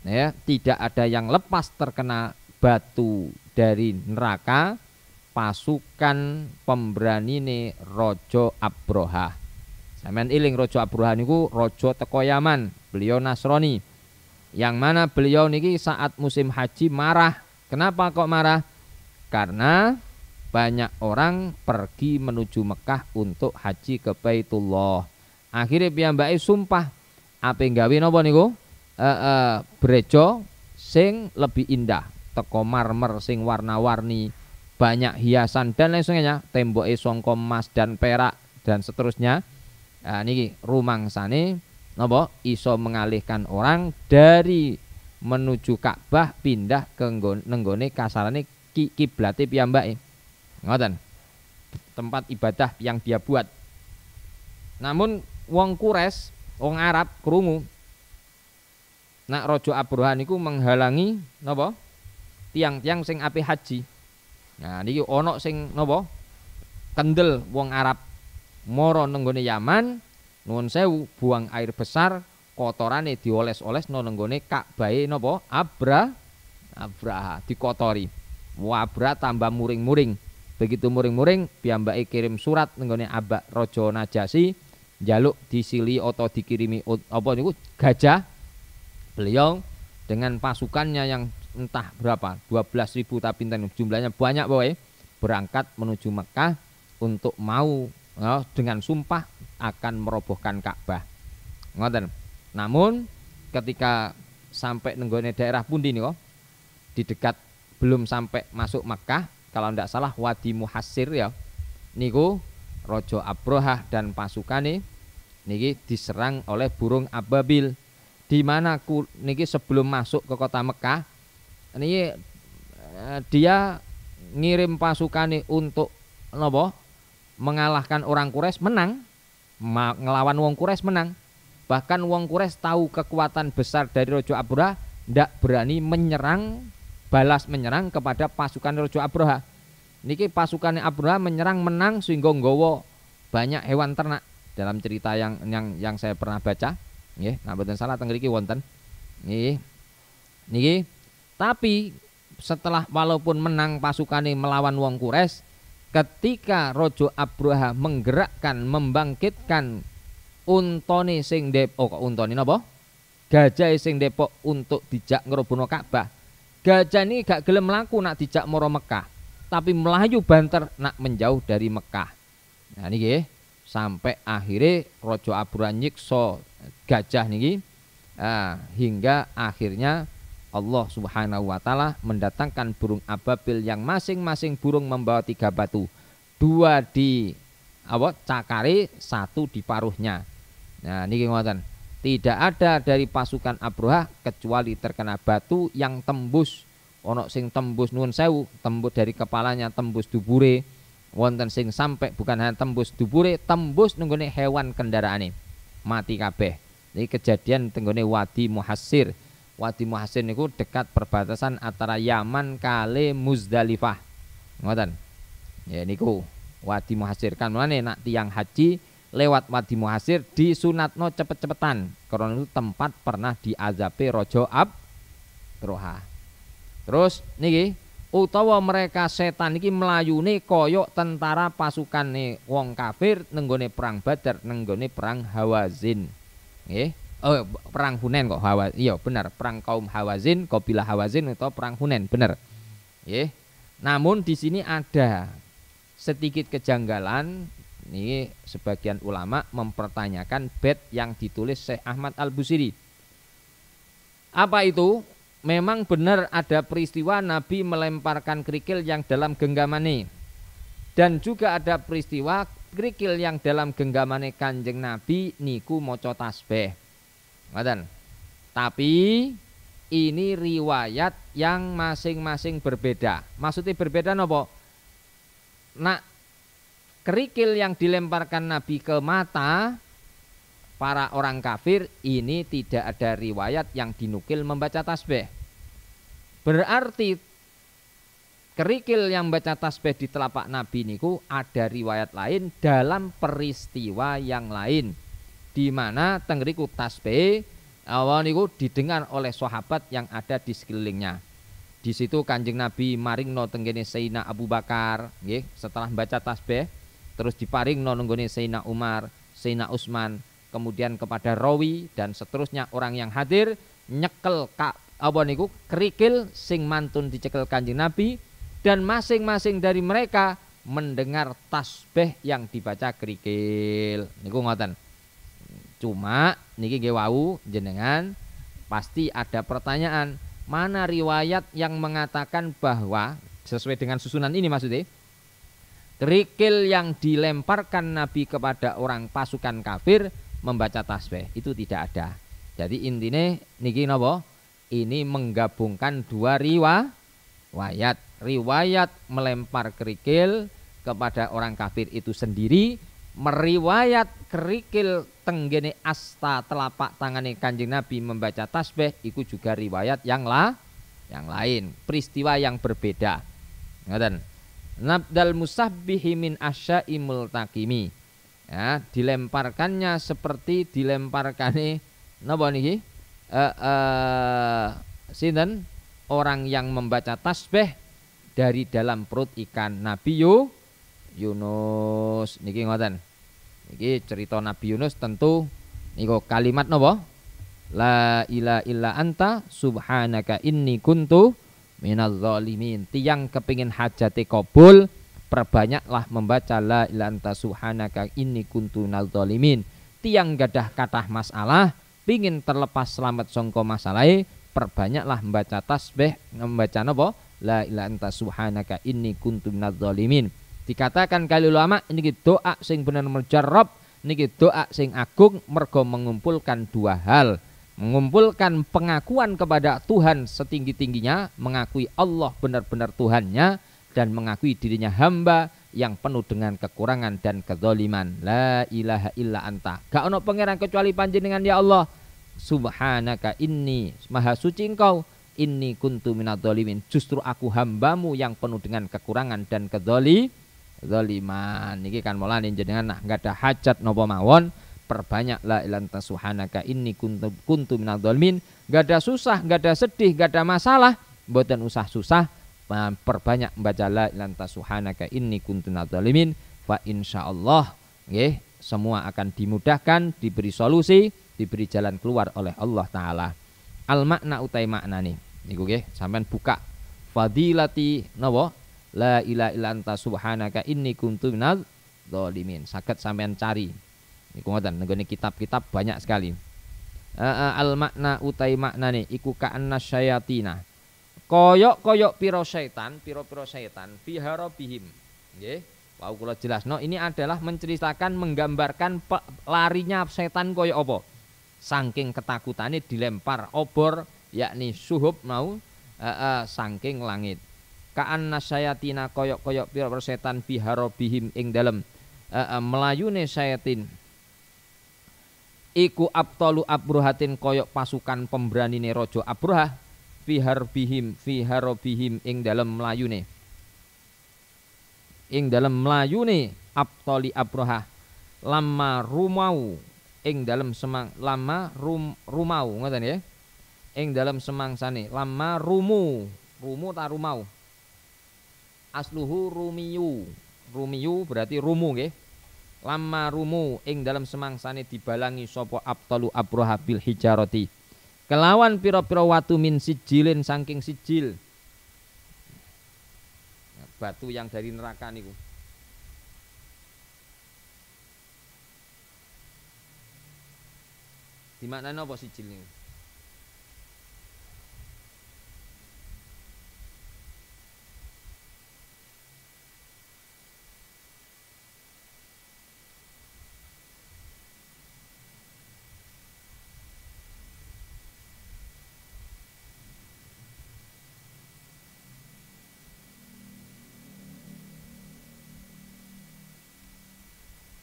ya tidak ada yang lepas terkena batu dari neraka pasukan pemberani nih Rojo Abroha. semen iling Rojo Abroha niku Rojo teko Yaman, beliau Nasrani. Yang mana beliau niki saat musim haji marah. Kenapa kok marah? Karena banyak orang pergi menuju Mekah untuk haji ke Baitullah. Akhirnya piyambake sumpah yang gawe nopo niku? E, e, brejo sing lebih indah teko marmer sing warna-warni banyak hiasan dan lain sebagainya tembok songko emas dan perak dan seterusnya nah, ini rumang sani, nopo iso mengalihkan orang dari menuju Ka'bah pindah ke nenggone kasarane ki kiblate piyambake ngoten tempat ibadah yang dia buat namun wong kures wong Arab krungu nak rojo abruhaniku menghalangi nopo tiang-tiang sing api haji. Nah, niki ono sing nopo? Kendel wong Arab moro nenggone Yaman, nuwun sewu buang air besar, kotorane dioles-oles no nenggone kak bayi nopo Abra Abraha dikotori. Wabra tambah muring-muring. Begitu muring-muring piyambake kirim surat nenggone Abak rojo Najasi jaluk disili atau dikirimi apa niku gajah beliau dengan pasukannya yang entah berapa ribu tapi jumlahnya banyak boy berangkat menuju Mekah untuk mau eh, dengan sumpah akan merobohkan Ka'bah. Ngoten. Namun ketika sampai nenggone daerah pundi nih kok oh, di dekat belum sampai masuk Mekah kalau tidak salah Wadi Muhasir ya niku Rojo Abroha dan pasukan nih niki diserang oleh burung ababil di mana niki sebelum masuk ke kota Mekah ini eh, dia ngirim pasukan untuk nopo mengalahkan orang kures menang ngelawan wong kures menang bahkan wong kures tahu kekuatan besar dari Rojo Abroha ndak berani menyerang balas menyerang kepada pasukan Rojo Abroha niki pasukan Abroha menyerang menang sehingga gowo banyak hewan ternak dalam cerita yang yang yang saya pernah baca nggih nah salah tenggeriki wonten nggih niki tapi setelah walaupun menang pasukannya melawan wong Kures, ketika Rojo Abruha menggerakkan membangkitkan Untoni sing Depok oh, untone nopo Gajah sing Depok untuk dijak ngerobono Ka'bah. Gajah ini gak gelem laku nak dijak moro Mekah, tapi melayu banter nak menjauh dari Mekah. Nah ini niki sampai akhirnya Rojo Abroha nyikso gajah niki. Nah, hingga akhirnya Allah Subhanahu wa taala mendatangkan burung ababil yang masing-masing burung membawa tiga batu. Dua di apa cakari, satu di paruhnya. Nah, ini kekuatan. Tidak ada dari pasukan Abroha kecuali terkena batu yang tembus onok sing tembus nun sewu, tembus dari kepalanya, tembus dubure, wonten sing sampai bukan hanya tembus dubure, tembus nenggone hewan kendaraan nih Mati kabeh. Ini kejadian tenggone Wadi Muhasir Wadi Muhasin niku dekat perbatasan antara Yaman kali Muzdalifah. Ngoten. Ya niku Wadi Muhasir kan mulane nak tiang haji lewat Wadi Muhasir di sunatno cepet-cepetan karena itu tempat pernah diazabe Rojo Ab Roha. Terus niki utawa mereka setan iki melayuni koyok tentara pasukan nih wong kafir nenggone perang Badar nenggone perang Hawazin. Nggih oh, perang Hunen kok Hawa iya benar perang kaum Hawazin kabilah Hawazin atau perang Hunen benar ya namun di sini ada sedikit kejanggalan ini sebagian ulama mempertanyakan bed yang ditulis Syekh Ahmad Al Busiri apa itu memang benar ada peristiwa Nabi melemparkan kerikil yang dalam genggamannya dan juga ada peristiwa kerikil yang dalam genggamannya kanjeng Nabi niku moco tasbih Ngoten. Tapi ini riwayat yang masing-masing berbeda. Maksudnya berbeda nopo? Nak kerikil yang dilemparkan Nabi ke mata para orang kafir ini tidak ada riwayat yang dinukil membaca tasbih. Berarti kerikil yang baca tasbih di telapak Nabi niku ada riwayat lain dalam peristiwa yang lain di mana tenggeriku tasbih awal niku didengar oleh sahabat yang ada di sekelilingnya. Di situ Kanjeng Nabi maringno tenggene Sayyidina Abu Bakar, nggih, setelah baca tasbih terus diparingno nenggone Sayyidina Umar, Sayyidina usman kemudian kepada rawi dan seterusnya orang yang hadir nyekel kak apa niku kerikil sing mantun dicekel Kanjeng Nabi dan masing-masing dari mereka mendengar tasbih yang dibaca kerikil niku ngoten Cuma niki nggih wau jenengan pasti ada pertanyaan, mana riwayat yang mengatakan bahwa sesuai dengan susunan ini maksudnya kerikil yang dilemparkan Nabi kepada orang pasukan kafir membaca tasbih itu tidak ada. Jadi intinya niki nopo ini menggabungkan dua riwayat. Riwayat melempar kerikil kepada orang kafir itu sendiri meriwayat kerikil tenggene asta telapak tangane kanjeng Nabi membaca tasbih iku juga riwayat yang lah, yang lain peristiwa yang berbeda ngoten nabdal musabbihi min asya'i multakimi ya dilemparkannya seperti dilemparkane napa niki eh uh, uh, sinten orang yang membaca tasbih dari dalam perut ikan Nabi Yunus niki ngoten. Niki cerita Nabi Yunus tentu niku kalimat napa? La ila illa anta subhanaka inni kuntu minaz zalimin. Tiang kepingin hajati kabul perbanyaklah membaca la ila anta subhanaka inni kuntu minaz zalimin. Tiang gadah katah masalah pingin terlepas selamat songko masalah perbanyaklah membaca tasbih membaca nopo la ilah anta subhanaka inni kuntu minadz zalimin Dikatakan kali ulama ini doa sing benar mujarab ini doa sing agung mergo mengumpulkan dua hal mengumpulkan pengakuan kepada Tuhan setinggi-tingginya mengakui Allah benar-benar Tuhannya dan mengakui dirinya hamba yang penuh dengan kekurangan dan kezaliman la ilaha illa anta gak ono pangeran kecuali panjenengan ya Allah subhanaka ini, maha suci engkau ini kuntu minadzalimin justru aku hambamu yang penuh dengan kekurangan dan kezaliman zaliman niki kan mulane jenengan nah enggak ada hajat nopo mawon perbanyak la ilanta subhanaka inni kuntu kuntu minadz zalimin enggak ada susah enggak ada sedih enggak ada masalah mboten usah susah perbanyak membaca la ilanta subhanaka inni kuntu minadz zalimin fa insyaallah nggih semua akan dimudahkan diberi solusi diberi jalan keluar oleh Allah taala al makna utai makna nih ini gue, sampean buka fadilati nawa La ila ila anta subhanaka inni kuntu minal zalimin. sakit sampean cari. Niku ngoten nenggone kitab-kitab banyak sekali. Eh, eh, al makna utai maknane iku ka'anna syayatina. Koyok-koyok piro setan, piro-piro setan bihim. Nggih. Wau kula jelasno ini adalah menceritakan menggambarkan larinya setan koyok apa? Saking ketakutannya dilempar obor yakni suhub mau uh, uh, saking langit kaan nasayatina koyok-koyok pira setan biharobihim ing dalam uh, eh, uh, eh, melayune sayatin iku abtalu abruhatin koyok pasukan pemberani rojo abruhah biharbihim biharobihim ing dalem melayune ing dalem melayune abtali abruha lama rumau ing dalam semang lama rum, rumau ngoten ya ing dalem semangsane lama rumu rumu ta rumau asluhu rumiyu rumiyu berarti rumu nggih lama rumu ing dalam semangsane dibalangi sopo abtalu abroha bil hijarati kelawan piro-piro watu min sijilin saking sijil batu yang dari neraka niku dimaknani apa sijil niku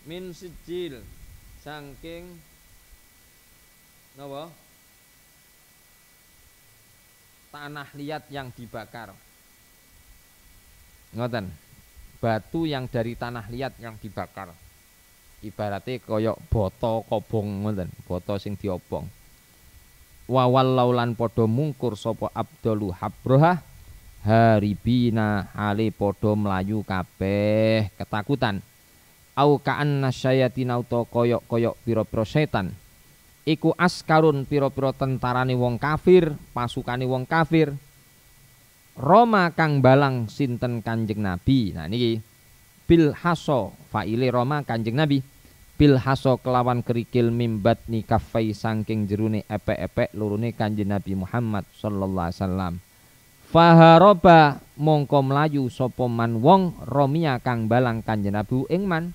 min sijil saking napa tanah liat yang dibakar ngoten batu yang dari tanah liat yang dibakar ibaratnya koyok boto kobong ngoten boto sing diobong wawal laulan podo mungkur sopo abdolu habroha bina hale podo melayu kabeh ketakutan au ka'anna syayatina uta koyok-koyok piro-piro setan iku askarun piro tentara tentarane wong kafir, pasukan pasukane wong kafir. Roma kang balang sinten Kanjeng Nabi. Nah niki bil haso faile Roma Kanjeng Nabi. Bil haso kelawan kerikil mimbat ni kafei sangking jeruni epe epe lurune Kanjeng Nabi Muhammad sallallahu alaihi wasallam. Faharoba mongko melayu sopoman wong Romia kang balang Kanjeng Nabi Ingman. man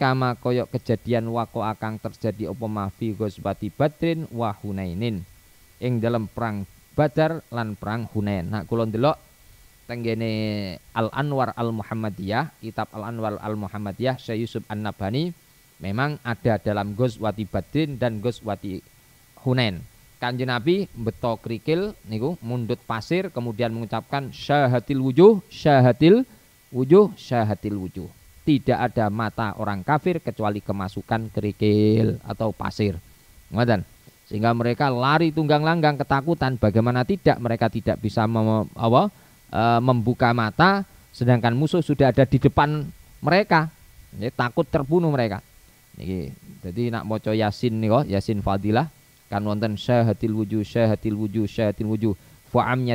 kama koyok kejadian wako akang terjadi opo mafi gosbati badrin wa hunainin ing dalam perang badar lan perang hunain nah kulon delok tenggene al anwar al muhammadiyah kitab al anwar al muhammadiyah syekh yusuf an nabani memang ada dalam goswati badrin dan goswati hunain kanjeng nabi beto krikil niku mundut pasir kemudian mengucapkan syahatil wujuh syahatil wujuh syahatil wujuh tidak ada mata orang kafir kecuali kemasukan kerikil atau pasir. Ngoten. Sehingga mereka lari tunggang langgang ketakutan bagaimana tidak mereka tidak bisa mem, apa, e, membuka mata sedangkan musuh sudah ada di depan mereka. Ini takut terbunuh mereka. Ini, Jadi nak maca Yasin kok? Yasin Fadilah kan wonten syahatil wuju syahatil wuju syahatil wujuh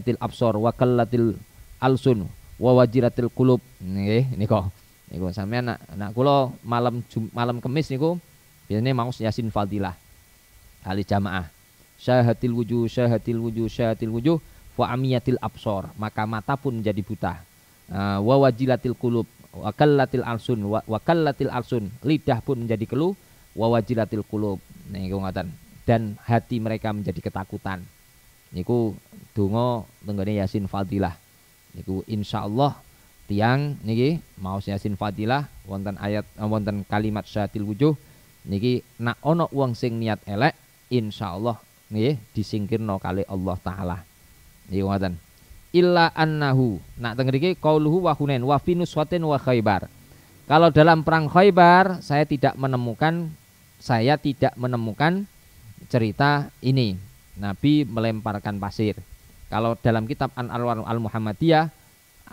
til absor wa kallatil alsun wa wajiratil qulub nggih niko niku sampean nak, nak kula malam Jum, malam kemis niku biasanya mau yasin fadilah kali jamaah syahatil wuju syahatil wuju syahatil wuju wa amiyatil absor maka mata pun menjadi buta uh, wa wajilatil kulub wa kallatil alsun wa, alsun lidah pun menjadi keluh wa wajilatil kulub nah, niku ngoten dan hati mereka menjadi ketakutan niku donga tenggane yasin fadilah niku insyaallah tiang niki maosnya sin fadilah wonten ayat eh, wonten kalimat syatil wujuh niki nak ono uang sing niat elek insya nih niki no kali Allah taala niki wonten illa annahu nak tengeriki mriki qauluhu wa wafinus wa wa khaybar kalau dalam perang khaybar saya tidak menemukan saya tidak menemukan cerita ini Nabi melemparkan pasir kalau dalam kitab An Alwar Al Muhammadiyah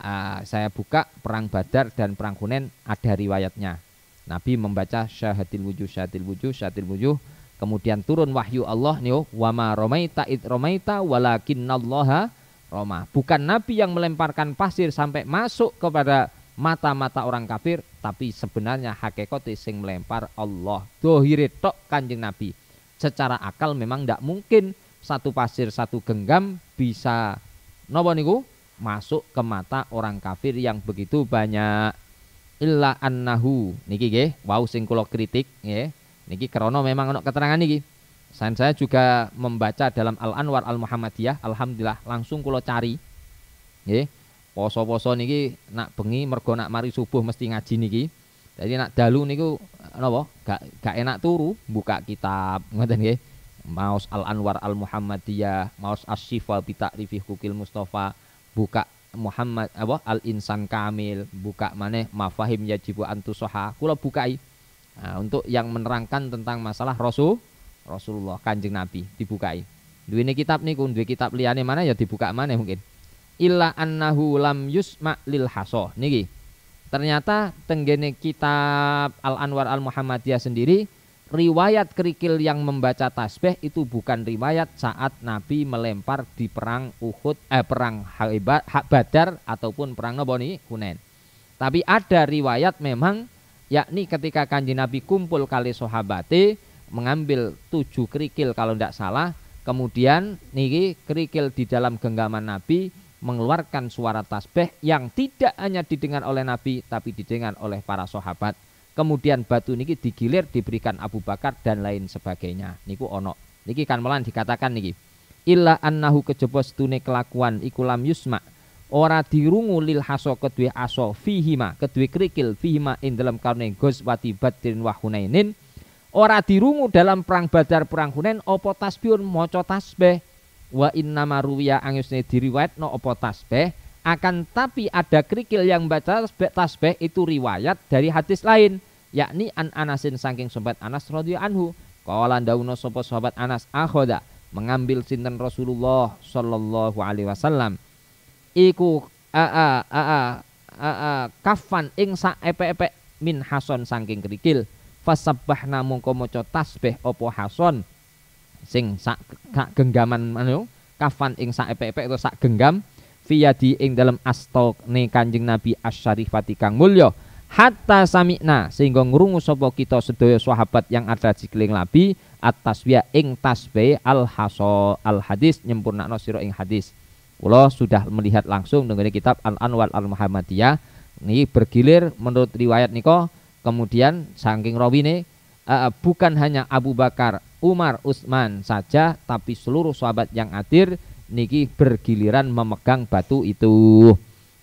uh, saya buka perang Badar dan perang Hunain ada riwayatnya. Nabi membaca syahadil wujuh syahadil wujuh syahadil wujuh kemudian turun wahyu Allah nih wama romaita id romaita walakinallaha roma. Bukan Nabi yang melemparkan pasir sampai masuk kepada mata-mata orang kafir tapi sebenarnya hakikat sing melempar Allah dohire tok kanjeng Nabi secara akal memang tidak mungkin satu pasir satu genggam bisa nopo niku masuk ke mata orang kafir yang begitu banyak illa annahu niki nggih wau sing kula kritik nggih niki krana memang ana keterangan niki Sain saya juga membaca dalam Al Anwar Al Muhammadiyah alhamdulillah langsung kula cari nggih poso-poso niki nak bengi mergo nak mari subuh mesti ngaji niki jadi nak dalu niku napa gak gak enak turu buka kitab ngoten nggih Maos Al Anwar Al Muhammadiyah Asy-Syifa bi Ta'rifi Kukil Mustafa buka Muhammad apa al insan kamil buka mana mafahim yajibu antusoha kulo bukai nah, untuk yang menerangkan tentang masalah rasul Rasulullah kanjeng Nabi dibukai dua ini kitab nih kun dua kitab liane mana ya dibuka mana mungkin illa annahu lam yusma lil haso niki ternyata tenggene kitab al anwar al muhammadiyah sendiri riwayat kerikil yang membaca tasbih itu bukan riwayat saat Nabi melempar di perang Uhud eh perang Hak Badar ataupun perang Noboni nih Hunain. Tapi ada riwayat memang yakni ketika kanji Nabi kumpul kali sahabate mengambil tujuh kerikil kalau tidak salah kemudian niki kerikil di dalam genggaman Nabi mengeluarkan suara tasbih yang tidak hanya didengar oleh Nabi tapi didengar oleh para sahabat kemudian batu niki digilir diberikan Abu Bakar dan lain sebagainya niku ono niki kan melan dikatakan niki illa annahu kejebos tune kelakuan ikulam yusma ora dirungu lil haso kedue aso fihima kedue krikil fihima in dalam karne gos badrin wa hunainin ora dirungu dalam perang badar perang hunain opo tasbiun maca tasbih wa inna maruya angusne no opo tasbih akan tapi ada kerikil yang baca tasbih, itu riwayat dari hadis lain, yakni an Anasin saking sobat Anas radhiyallahu anhu. Qala dauno sopo sobat Anas ahoda mengambil sinten Rasulullah sallallahu alaihi wasallam. Iku aa aa aa kafan ing sa epe-epe min hason saking kerikil. namu namung maca tasbih opo hason sing sak genggaman anu kafan ing sak epe-epe atau sak genggam fiyadi ing dalam ne kanjeng nabi asyarifati kang mulyo hatta samikna sehingga ngurungu sapa kita sedaya sahabat yang ada jikling labi atas via ing tasbe' al haso al hadis nyempurnakno siro ing hadis kula sudah melihat langsung dengan kitab al anwar al muhammadiyah ini bergilir menurut riwayat niko kemudian sangking rawine uh, eh, bukan hanya Abu Bakar Umar Utsman saja tapi seluruh sahabat yang hadir niki bergiliran memegang batu itu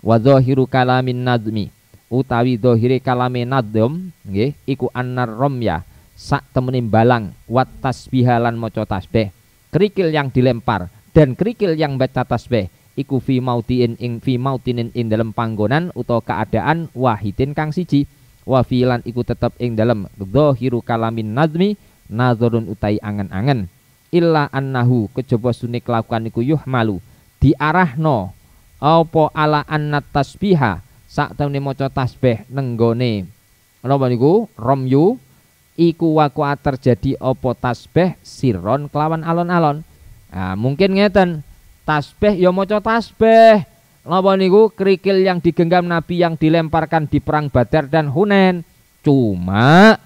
wa zahiru kalamin nazmi utawi zahire kalame nadzm nggih iku annar romya sak temenin balang wat tasbihalan maca tasbih kerikil yang dilempar dan kerikil yang baca tasbih iku fi mautin ing fi mautinin ing dalam panggonan utawa keadaan wahidin kang siji wafilan iku tetep ing dalam zahiru kalamin nazmi nazarun utai angan-angan illa annahu kejaba sune kelakuan iku yuhmalu diarahno apa ala annat tasbiha sak temne maca tasbih nenggone napa niku romyu iku waku terjadi opo tasbih siron kelawan alon-alon nah, mungkin ngeten tasbih ya maca tasbih napa niku kerikil yang digenggam Nabi yang dilemparkan di perang Badar dan hunen cuma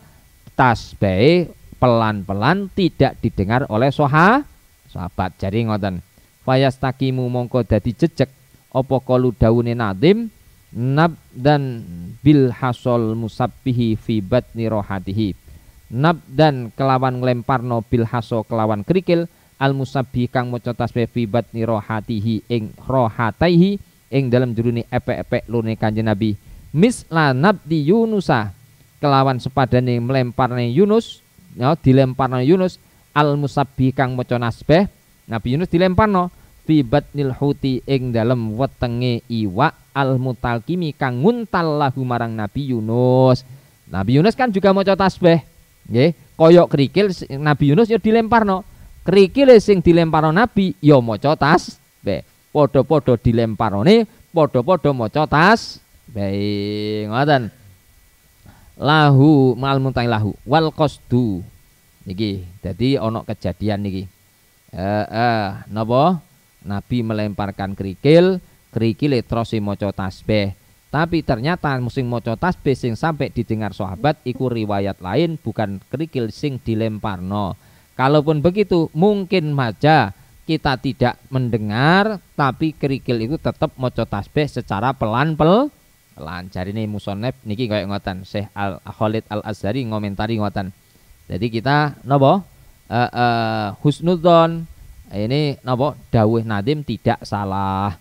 tasbih pelan-pelan tidak didengar oleh soha sahabat jadi ngoten fayastakimu mongko dadi jejek opo kolu daune nadim nab dan bil hasol musabbihi fi batni rohatihi nab dan kelawan no bil haso kelawan kerikil al musabbi kang maca tasbih fi batni rohatihi ing rohataihi ing dalam juruni epek-epek lune kanjeng Nabi misla di Yunusa kelawan sepadane melemparne Yunus ya dilemparno Yunus al musabbi kang maca nasbah Nabi Yunus dilemparno fi batnil huti ing dalem wetenge iwak al mutalkimi kang nguntal lahu marang Nabi Yunus Nabi Yunus kan juga maca tasbih nggih koyok kerikil Nabi Yunus ya dilemparno kerikil sing dilemparno Nabi ya maca Podo podo padha dilemparone podo padha maca tasbih ngoten lahu mal muntai lahu wal qasdu niki jadi onok kejadian niki eh uh, nabi melemparkan kerikil kerikil e terus e maca tapi ternyata musim maca tasbih sing sampai didengar sahabat iku riwayat lain bukan kerikil sing dilempar dilemparno kalaupun begitu mungkin saja kita tidak mendengar tapi kerikil itu tetap maca secara pelan-pelan lancar ini musonep niki kayak ngotan Syekh Al Khalid Al Azhari ngomentari ngotan jadi kita nopo uh, eh, uh, eh, husnudon ini nopo dawuh nadim tidak salah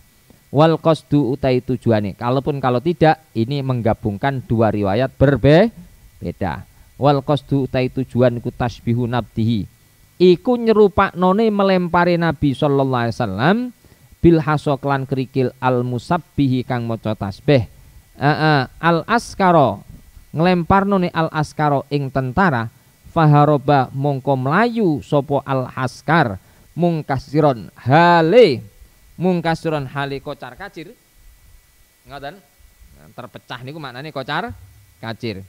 wal qasdu utai tujuane kalaupun kalau tidak ini menggabungkan dua riwayat berbeda wal qasdu utai tujuan ku tasbihu nabdihi iku noni melempari nabi sallallahu alaihi wasallam bil hasoklan kerikil al musab bihi kang maca tasbih uh, eh, uh, eh, al askaro ngelempar nuni al askaro ing tentara faharoba mongko melayu sopo al askar mungkasiron hale mungkasiron hale kocar kacir ngoten terpecah niku nih kocar kacir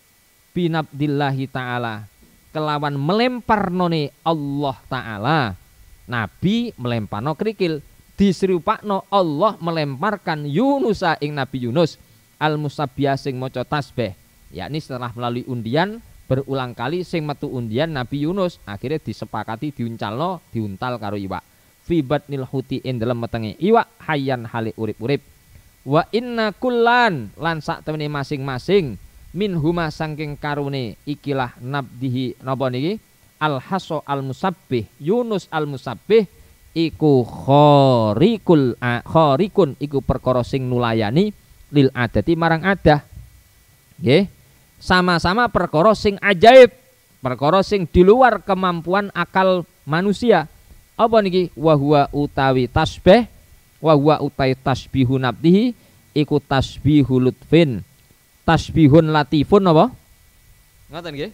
binabdillahi taala kelawan melempar noni Allah taala nabi no kerikil diserupakno Allah melemparkan Yunusa ing nabi Yunus al musabbiah sing maca tasbih yakni setelah melalui undian berulang kali sing metu undian Nabi Yunus akhirnya disepakati diuncalno diuntal karo iwak fi batnil huti ing dalam metenge iwak hayan hale urip-urip wa inna kullan lan sak temene masing-masing min huma sangking karune ikilah nabdihi napa niki al haso al musabbih Yunus al musabbih iku khorikul a, iku perkara sing nulayani lil adati marang ada, Nggih. Sama-sama perkara sing ajaib, perkara sing di luar kemampuan akal manusia. Apa niki? Wa huwa utawi tasbih, wa huwa utai tasbihu nabdihi iku tasbihu lutfin. Tasbihun latifun apa? Ngoten nggih?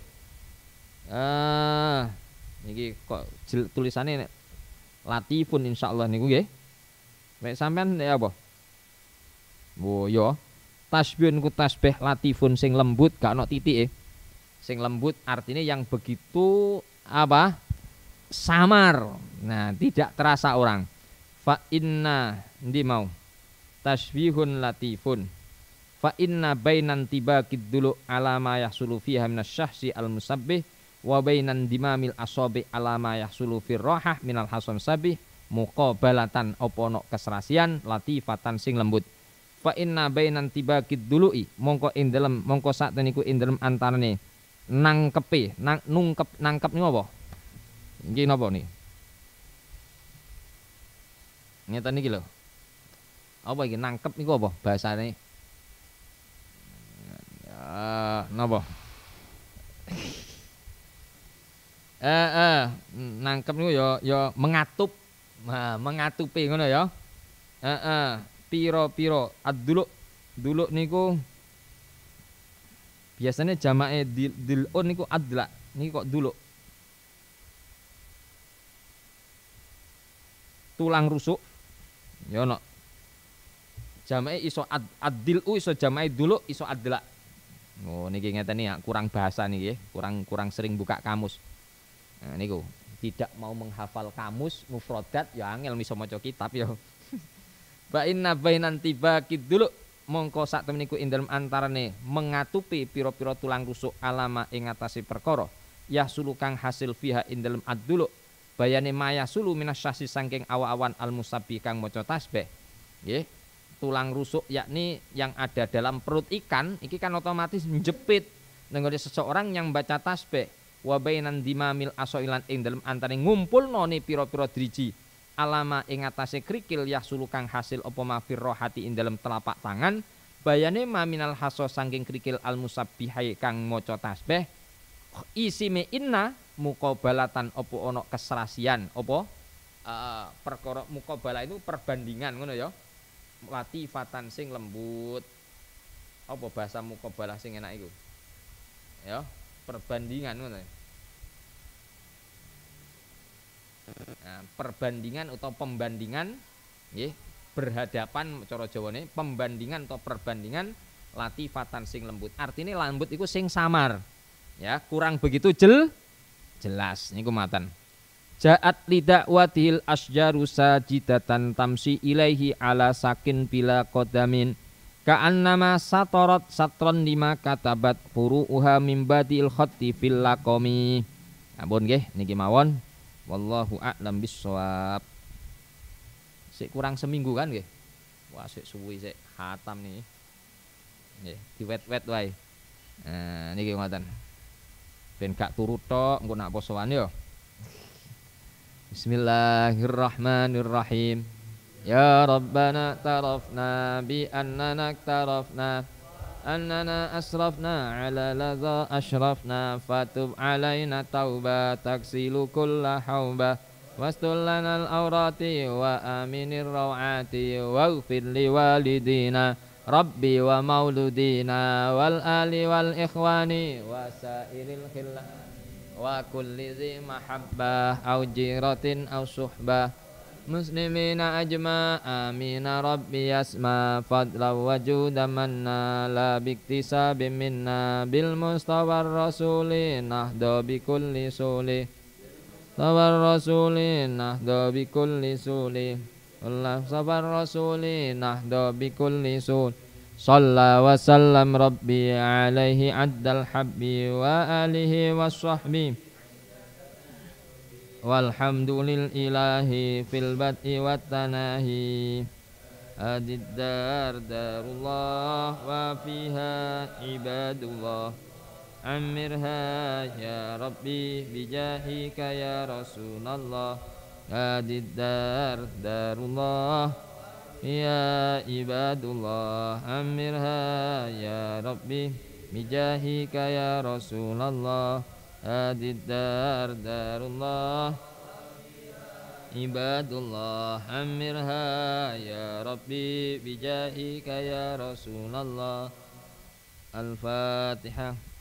Ah, niki kok tulisannya latifun insyaallah niku nggih. Baik sampean ya apa? Wo yo. Ya. Tasbihun ku tasbih latifun sing lembut gak ono titik eh. Sing lembut artinya yang begitu apa? samar. Nah, tidak terasa orang. Fa inna ndi mau. Tasbihun latifun. Fa inna bainan tiba dulu alama yahsulu fiha minasyahsi al-musabbih wa bainan dimamil asabi alama yahsulu firrahah minal hasan sabih muqabalatan opono keserasian latifatan sing lembut fa inna bainan dulu dului mongko ing dalem mongko sak teniku ing dalem antarane nangkepe nang nungkep nangkep niku apa nggih napa ni nyata niki lho apa iki nangkep niku apa bahasane uh, napa eh eh nangkep niku ya ya mengatup nah, mengatupi ngono ya heeh eh, eh piro-piro ad-duluk duluk niku biasanya jamae dil, dilun niku adla niki kok duluk tulang rusuk ya ono jamae iso ad, adilu uh, iso jamae duluk iso adla oh niki ngeten ya kurang bahasa niki ya. kurang kurang sering buka kamus nah niku tidak mau menghafal kamus mufrodat ya angel miso maca kitab ya Ba inna bainan tiba dulu mongko sak temeniku ing dalem antarane mengatupi pira-pira tulang rusuk alama ingatasi perkoro perkara sulukang hasil fiha ing dalem dulu bayane maya sulu minasyasi sangking awa-awan al musabi kang maca tasbih nggih tulang rusuk yakni yang ada dalam perut ikan iki kan otomatis menjepit nenggone seseorang yang baca tasbih wa bainan dimamil asoilan ing dalem antane ngumpulno piro pira-pira driji alama ing atase krikil yahsulu kang hasil opo ma firrohati ing telapak tangan bayane ma minal haso sangking krikil al musabbihai kang maca isi isime inna balatan opo ono keserasian opo uh, eh, muko bala itu perbandingan ngono ya latifatan sing lembut apa bahasa bala sing enak itu ya perbandingan ngono ya nah, perbandingan atau pembandingan nggih berhadapan cara Jawane pembandingan atau perbandingan latifatan sing lembut artinya lembut itu sing samar ya kurang begitu jel jelas ini kumatan. Ja'at lidak watil asjaru sajidatan tamsi ilaihi ala sakin bila kodamin kaan nama satorot satron lima kata katabat mimba mimbadil khotti villa komi Ampun nggih niki mawon Wallahu a'lam bissawab. Sik kurang seminggu kan nggih. Wah sik suwi sik khatam nih. Nggih, diwet-wet wae. Nah, niki ngoten. Ben gak turu tok engko nak posoan yo. Bismillahirrahmanirrahim. Ya Rabbana tarafna bi annana tarafna أننا أسرفنا على لذا أشرفنا فتب علينا توبة تكسل كل حوبة واستر لنا الأورات وآمن الروعات واغفر لوالدينا ربي ومولودينا والآل والإخوان وسائر الخلة وكل ذي محبة أو جيرة أو صحبة مسلمين أجمع آمين ربي يسمى فضلا وجودا منا لا باكتساب منا بالمستوى الرسول نهدو بكل سول صبى الرسول نهدو بكل سول الله الرسول نهدو بكل سول صلى وسلم ربي عليه عد الحب وآله والصحب والحمد لله في البدء والتناهي هذه الدار دار الله وفيها عباد الله عمرها يا ربي بجاهك يا رسول الله هذه الدار دار الله يا عباد الله عمرها يا ربي بجاهك يا رسول الله هذه الدار دار الله عباد الله عمرها يا ربي بجاهك يا رسول الله الفاتحه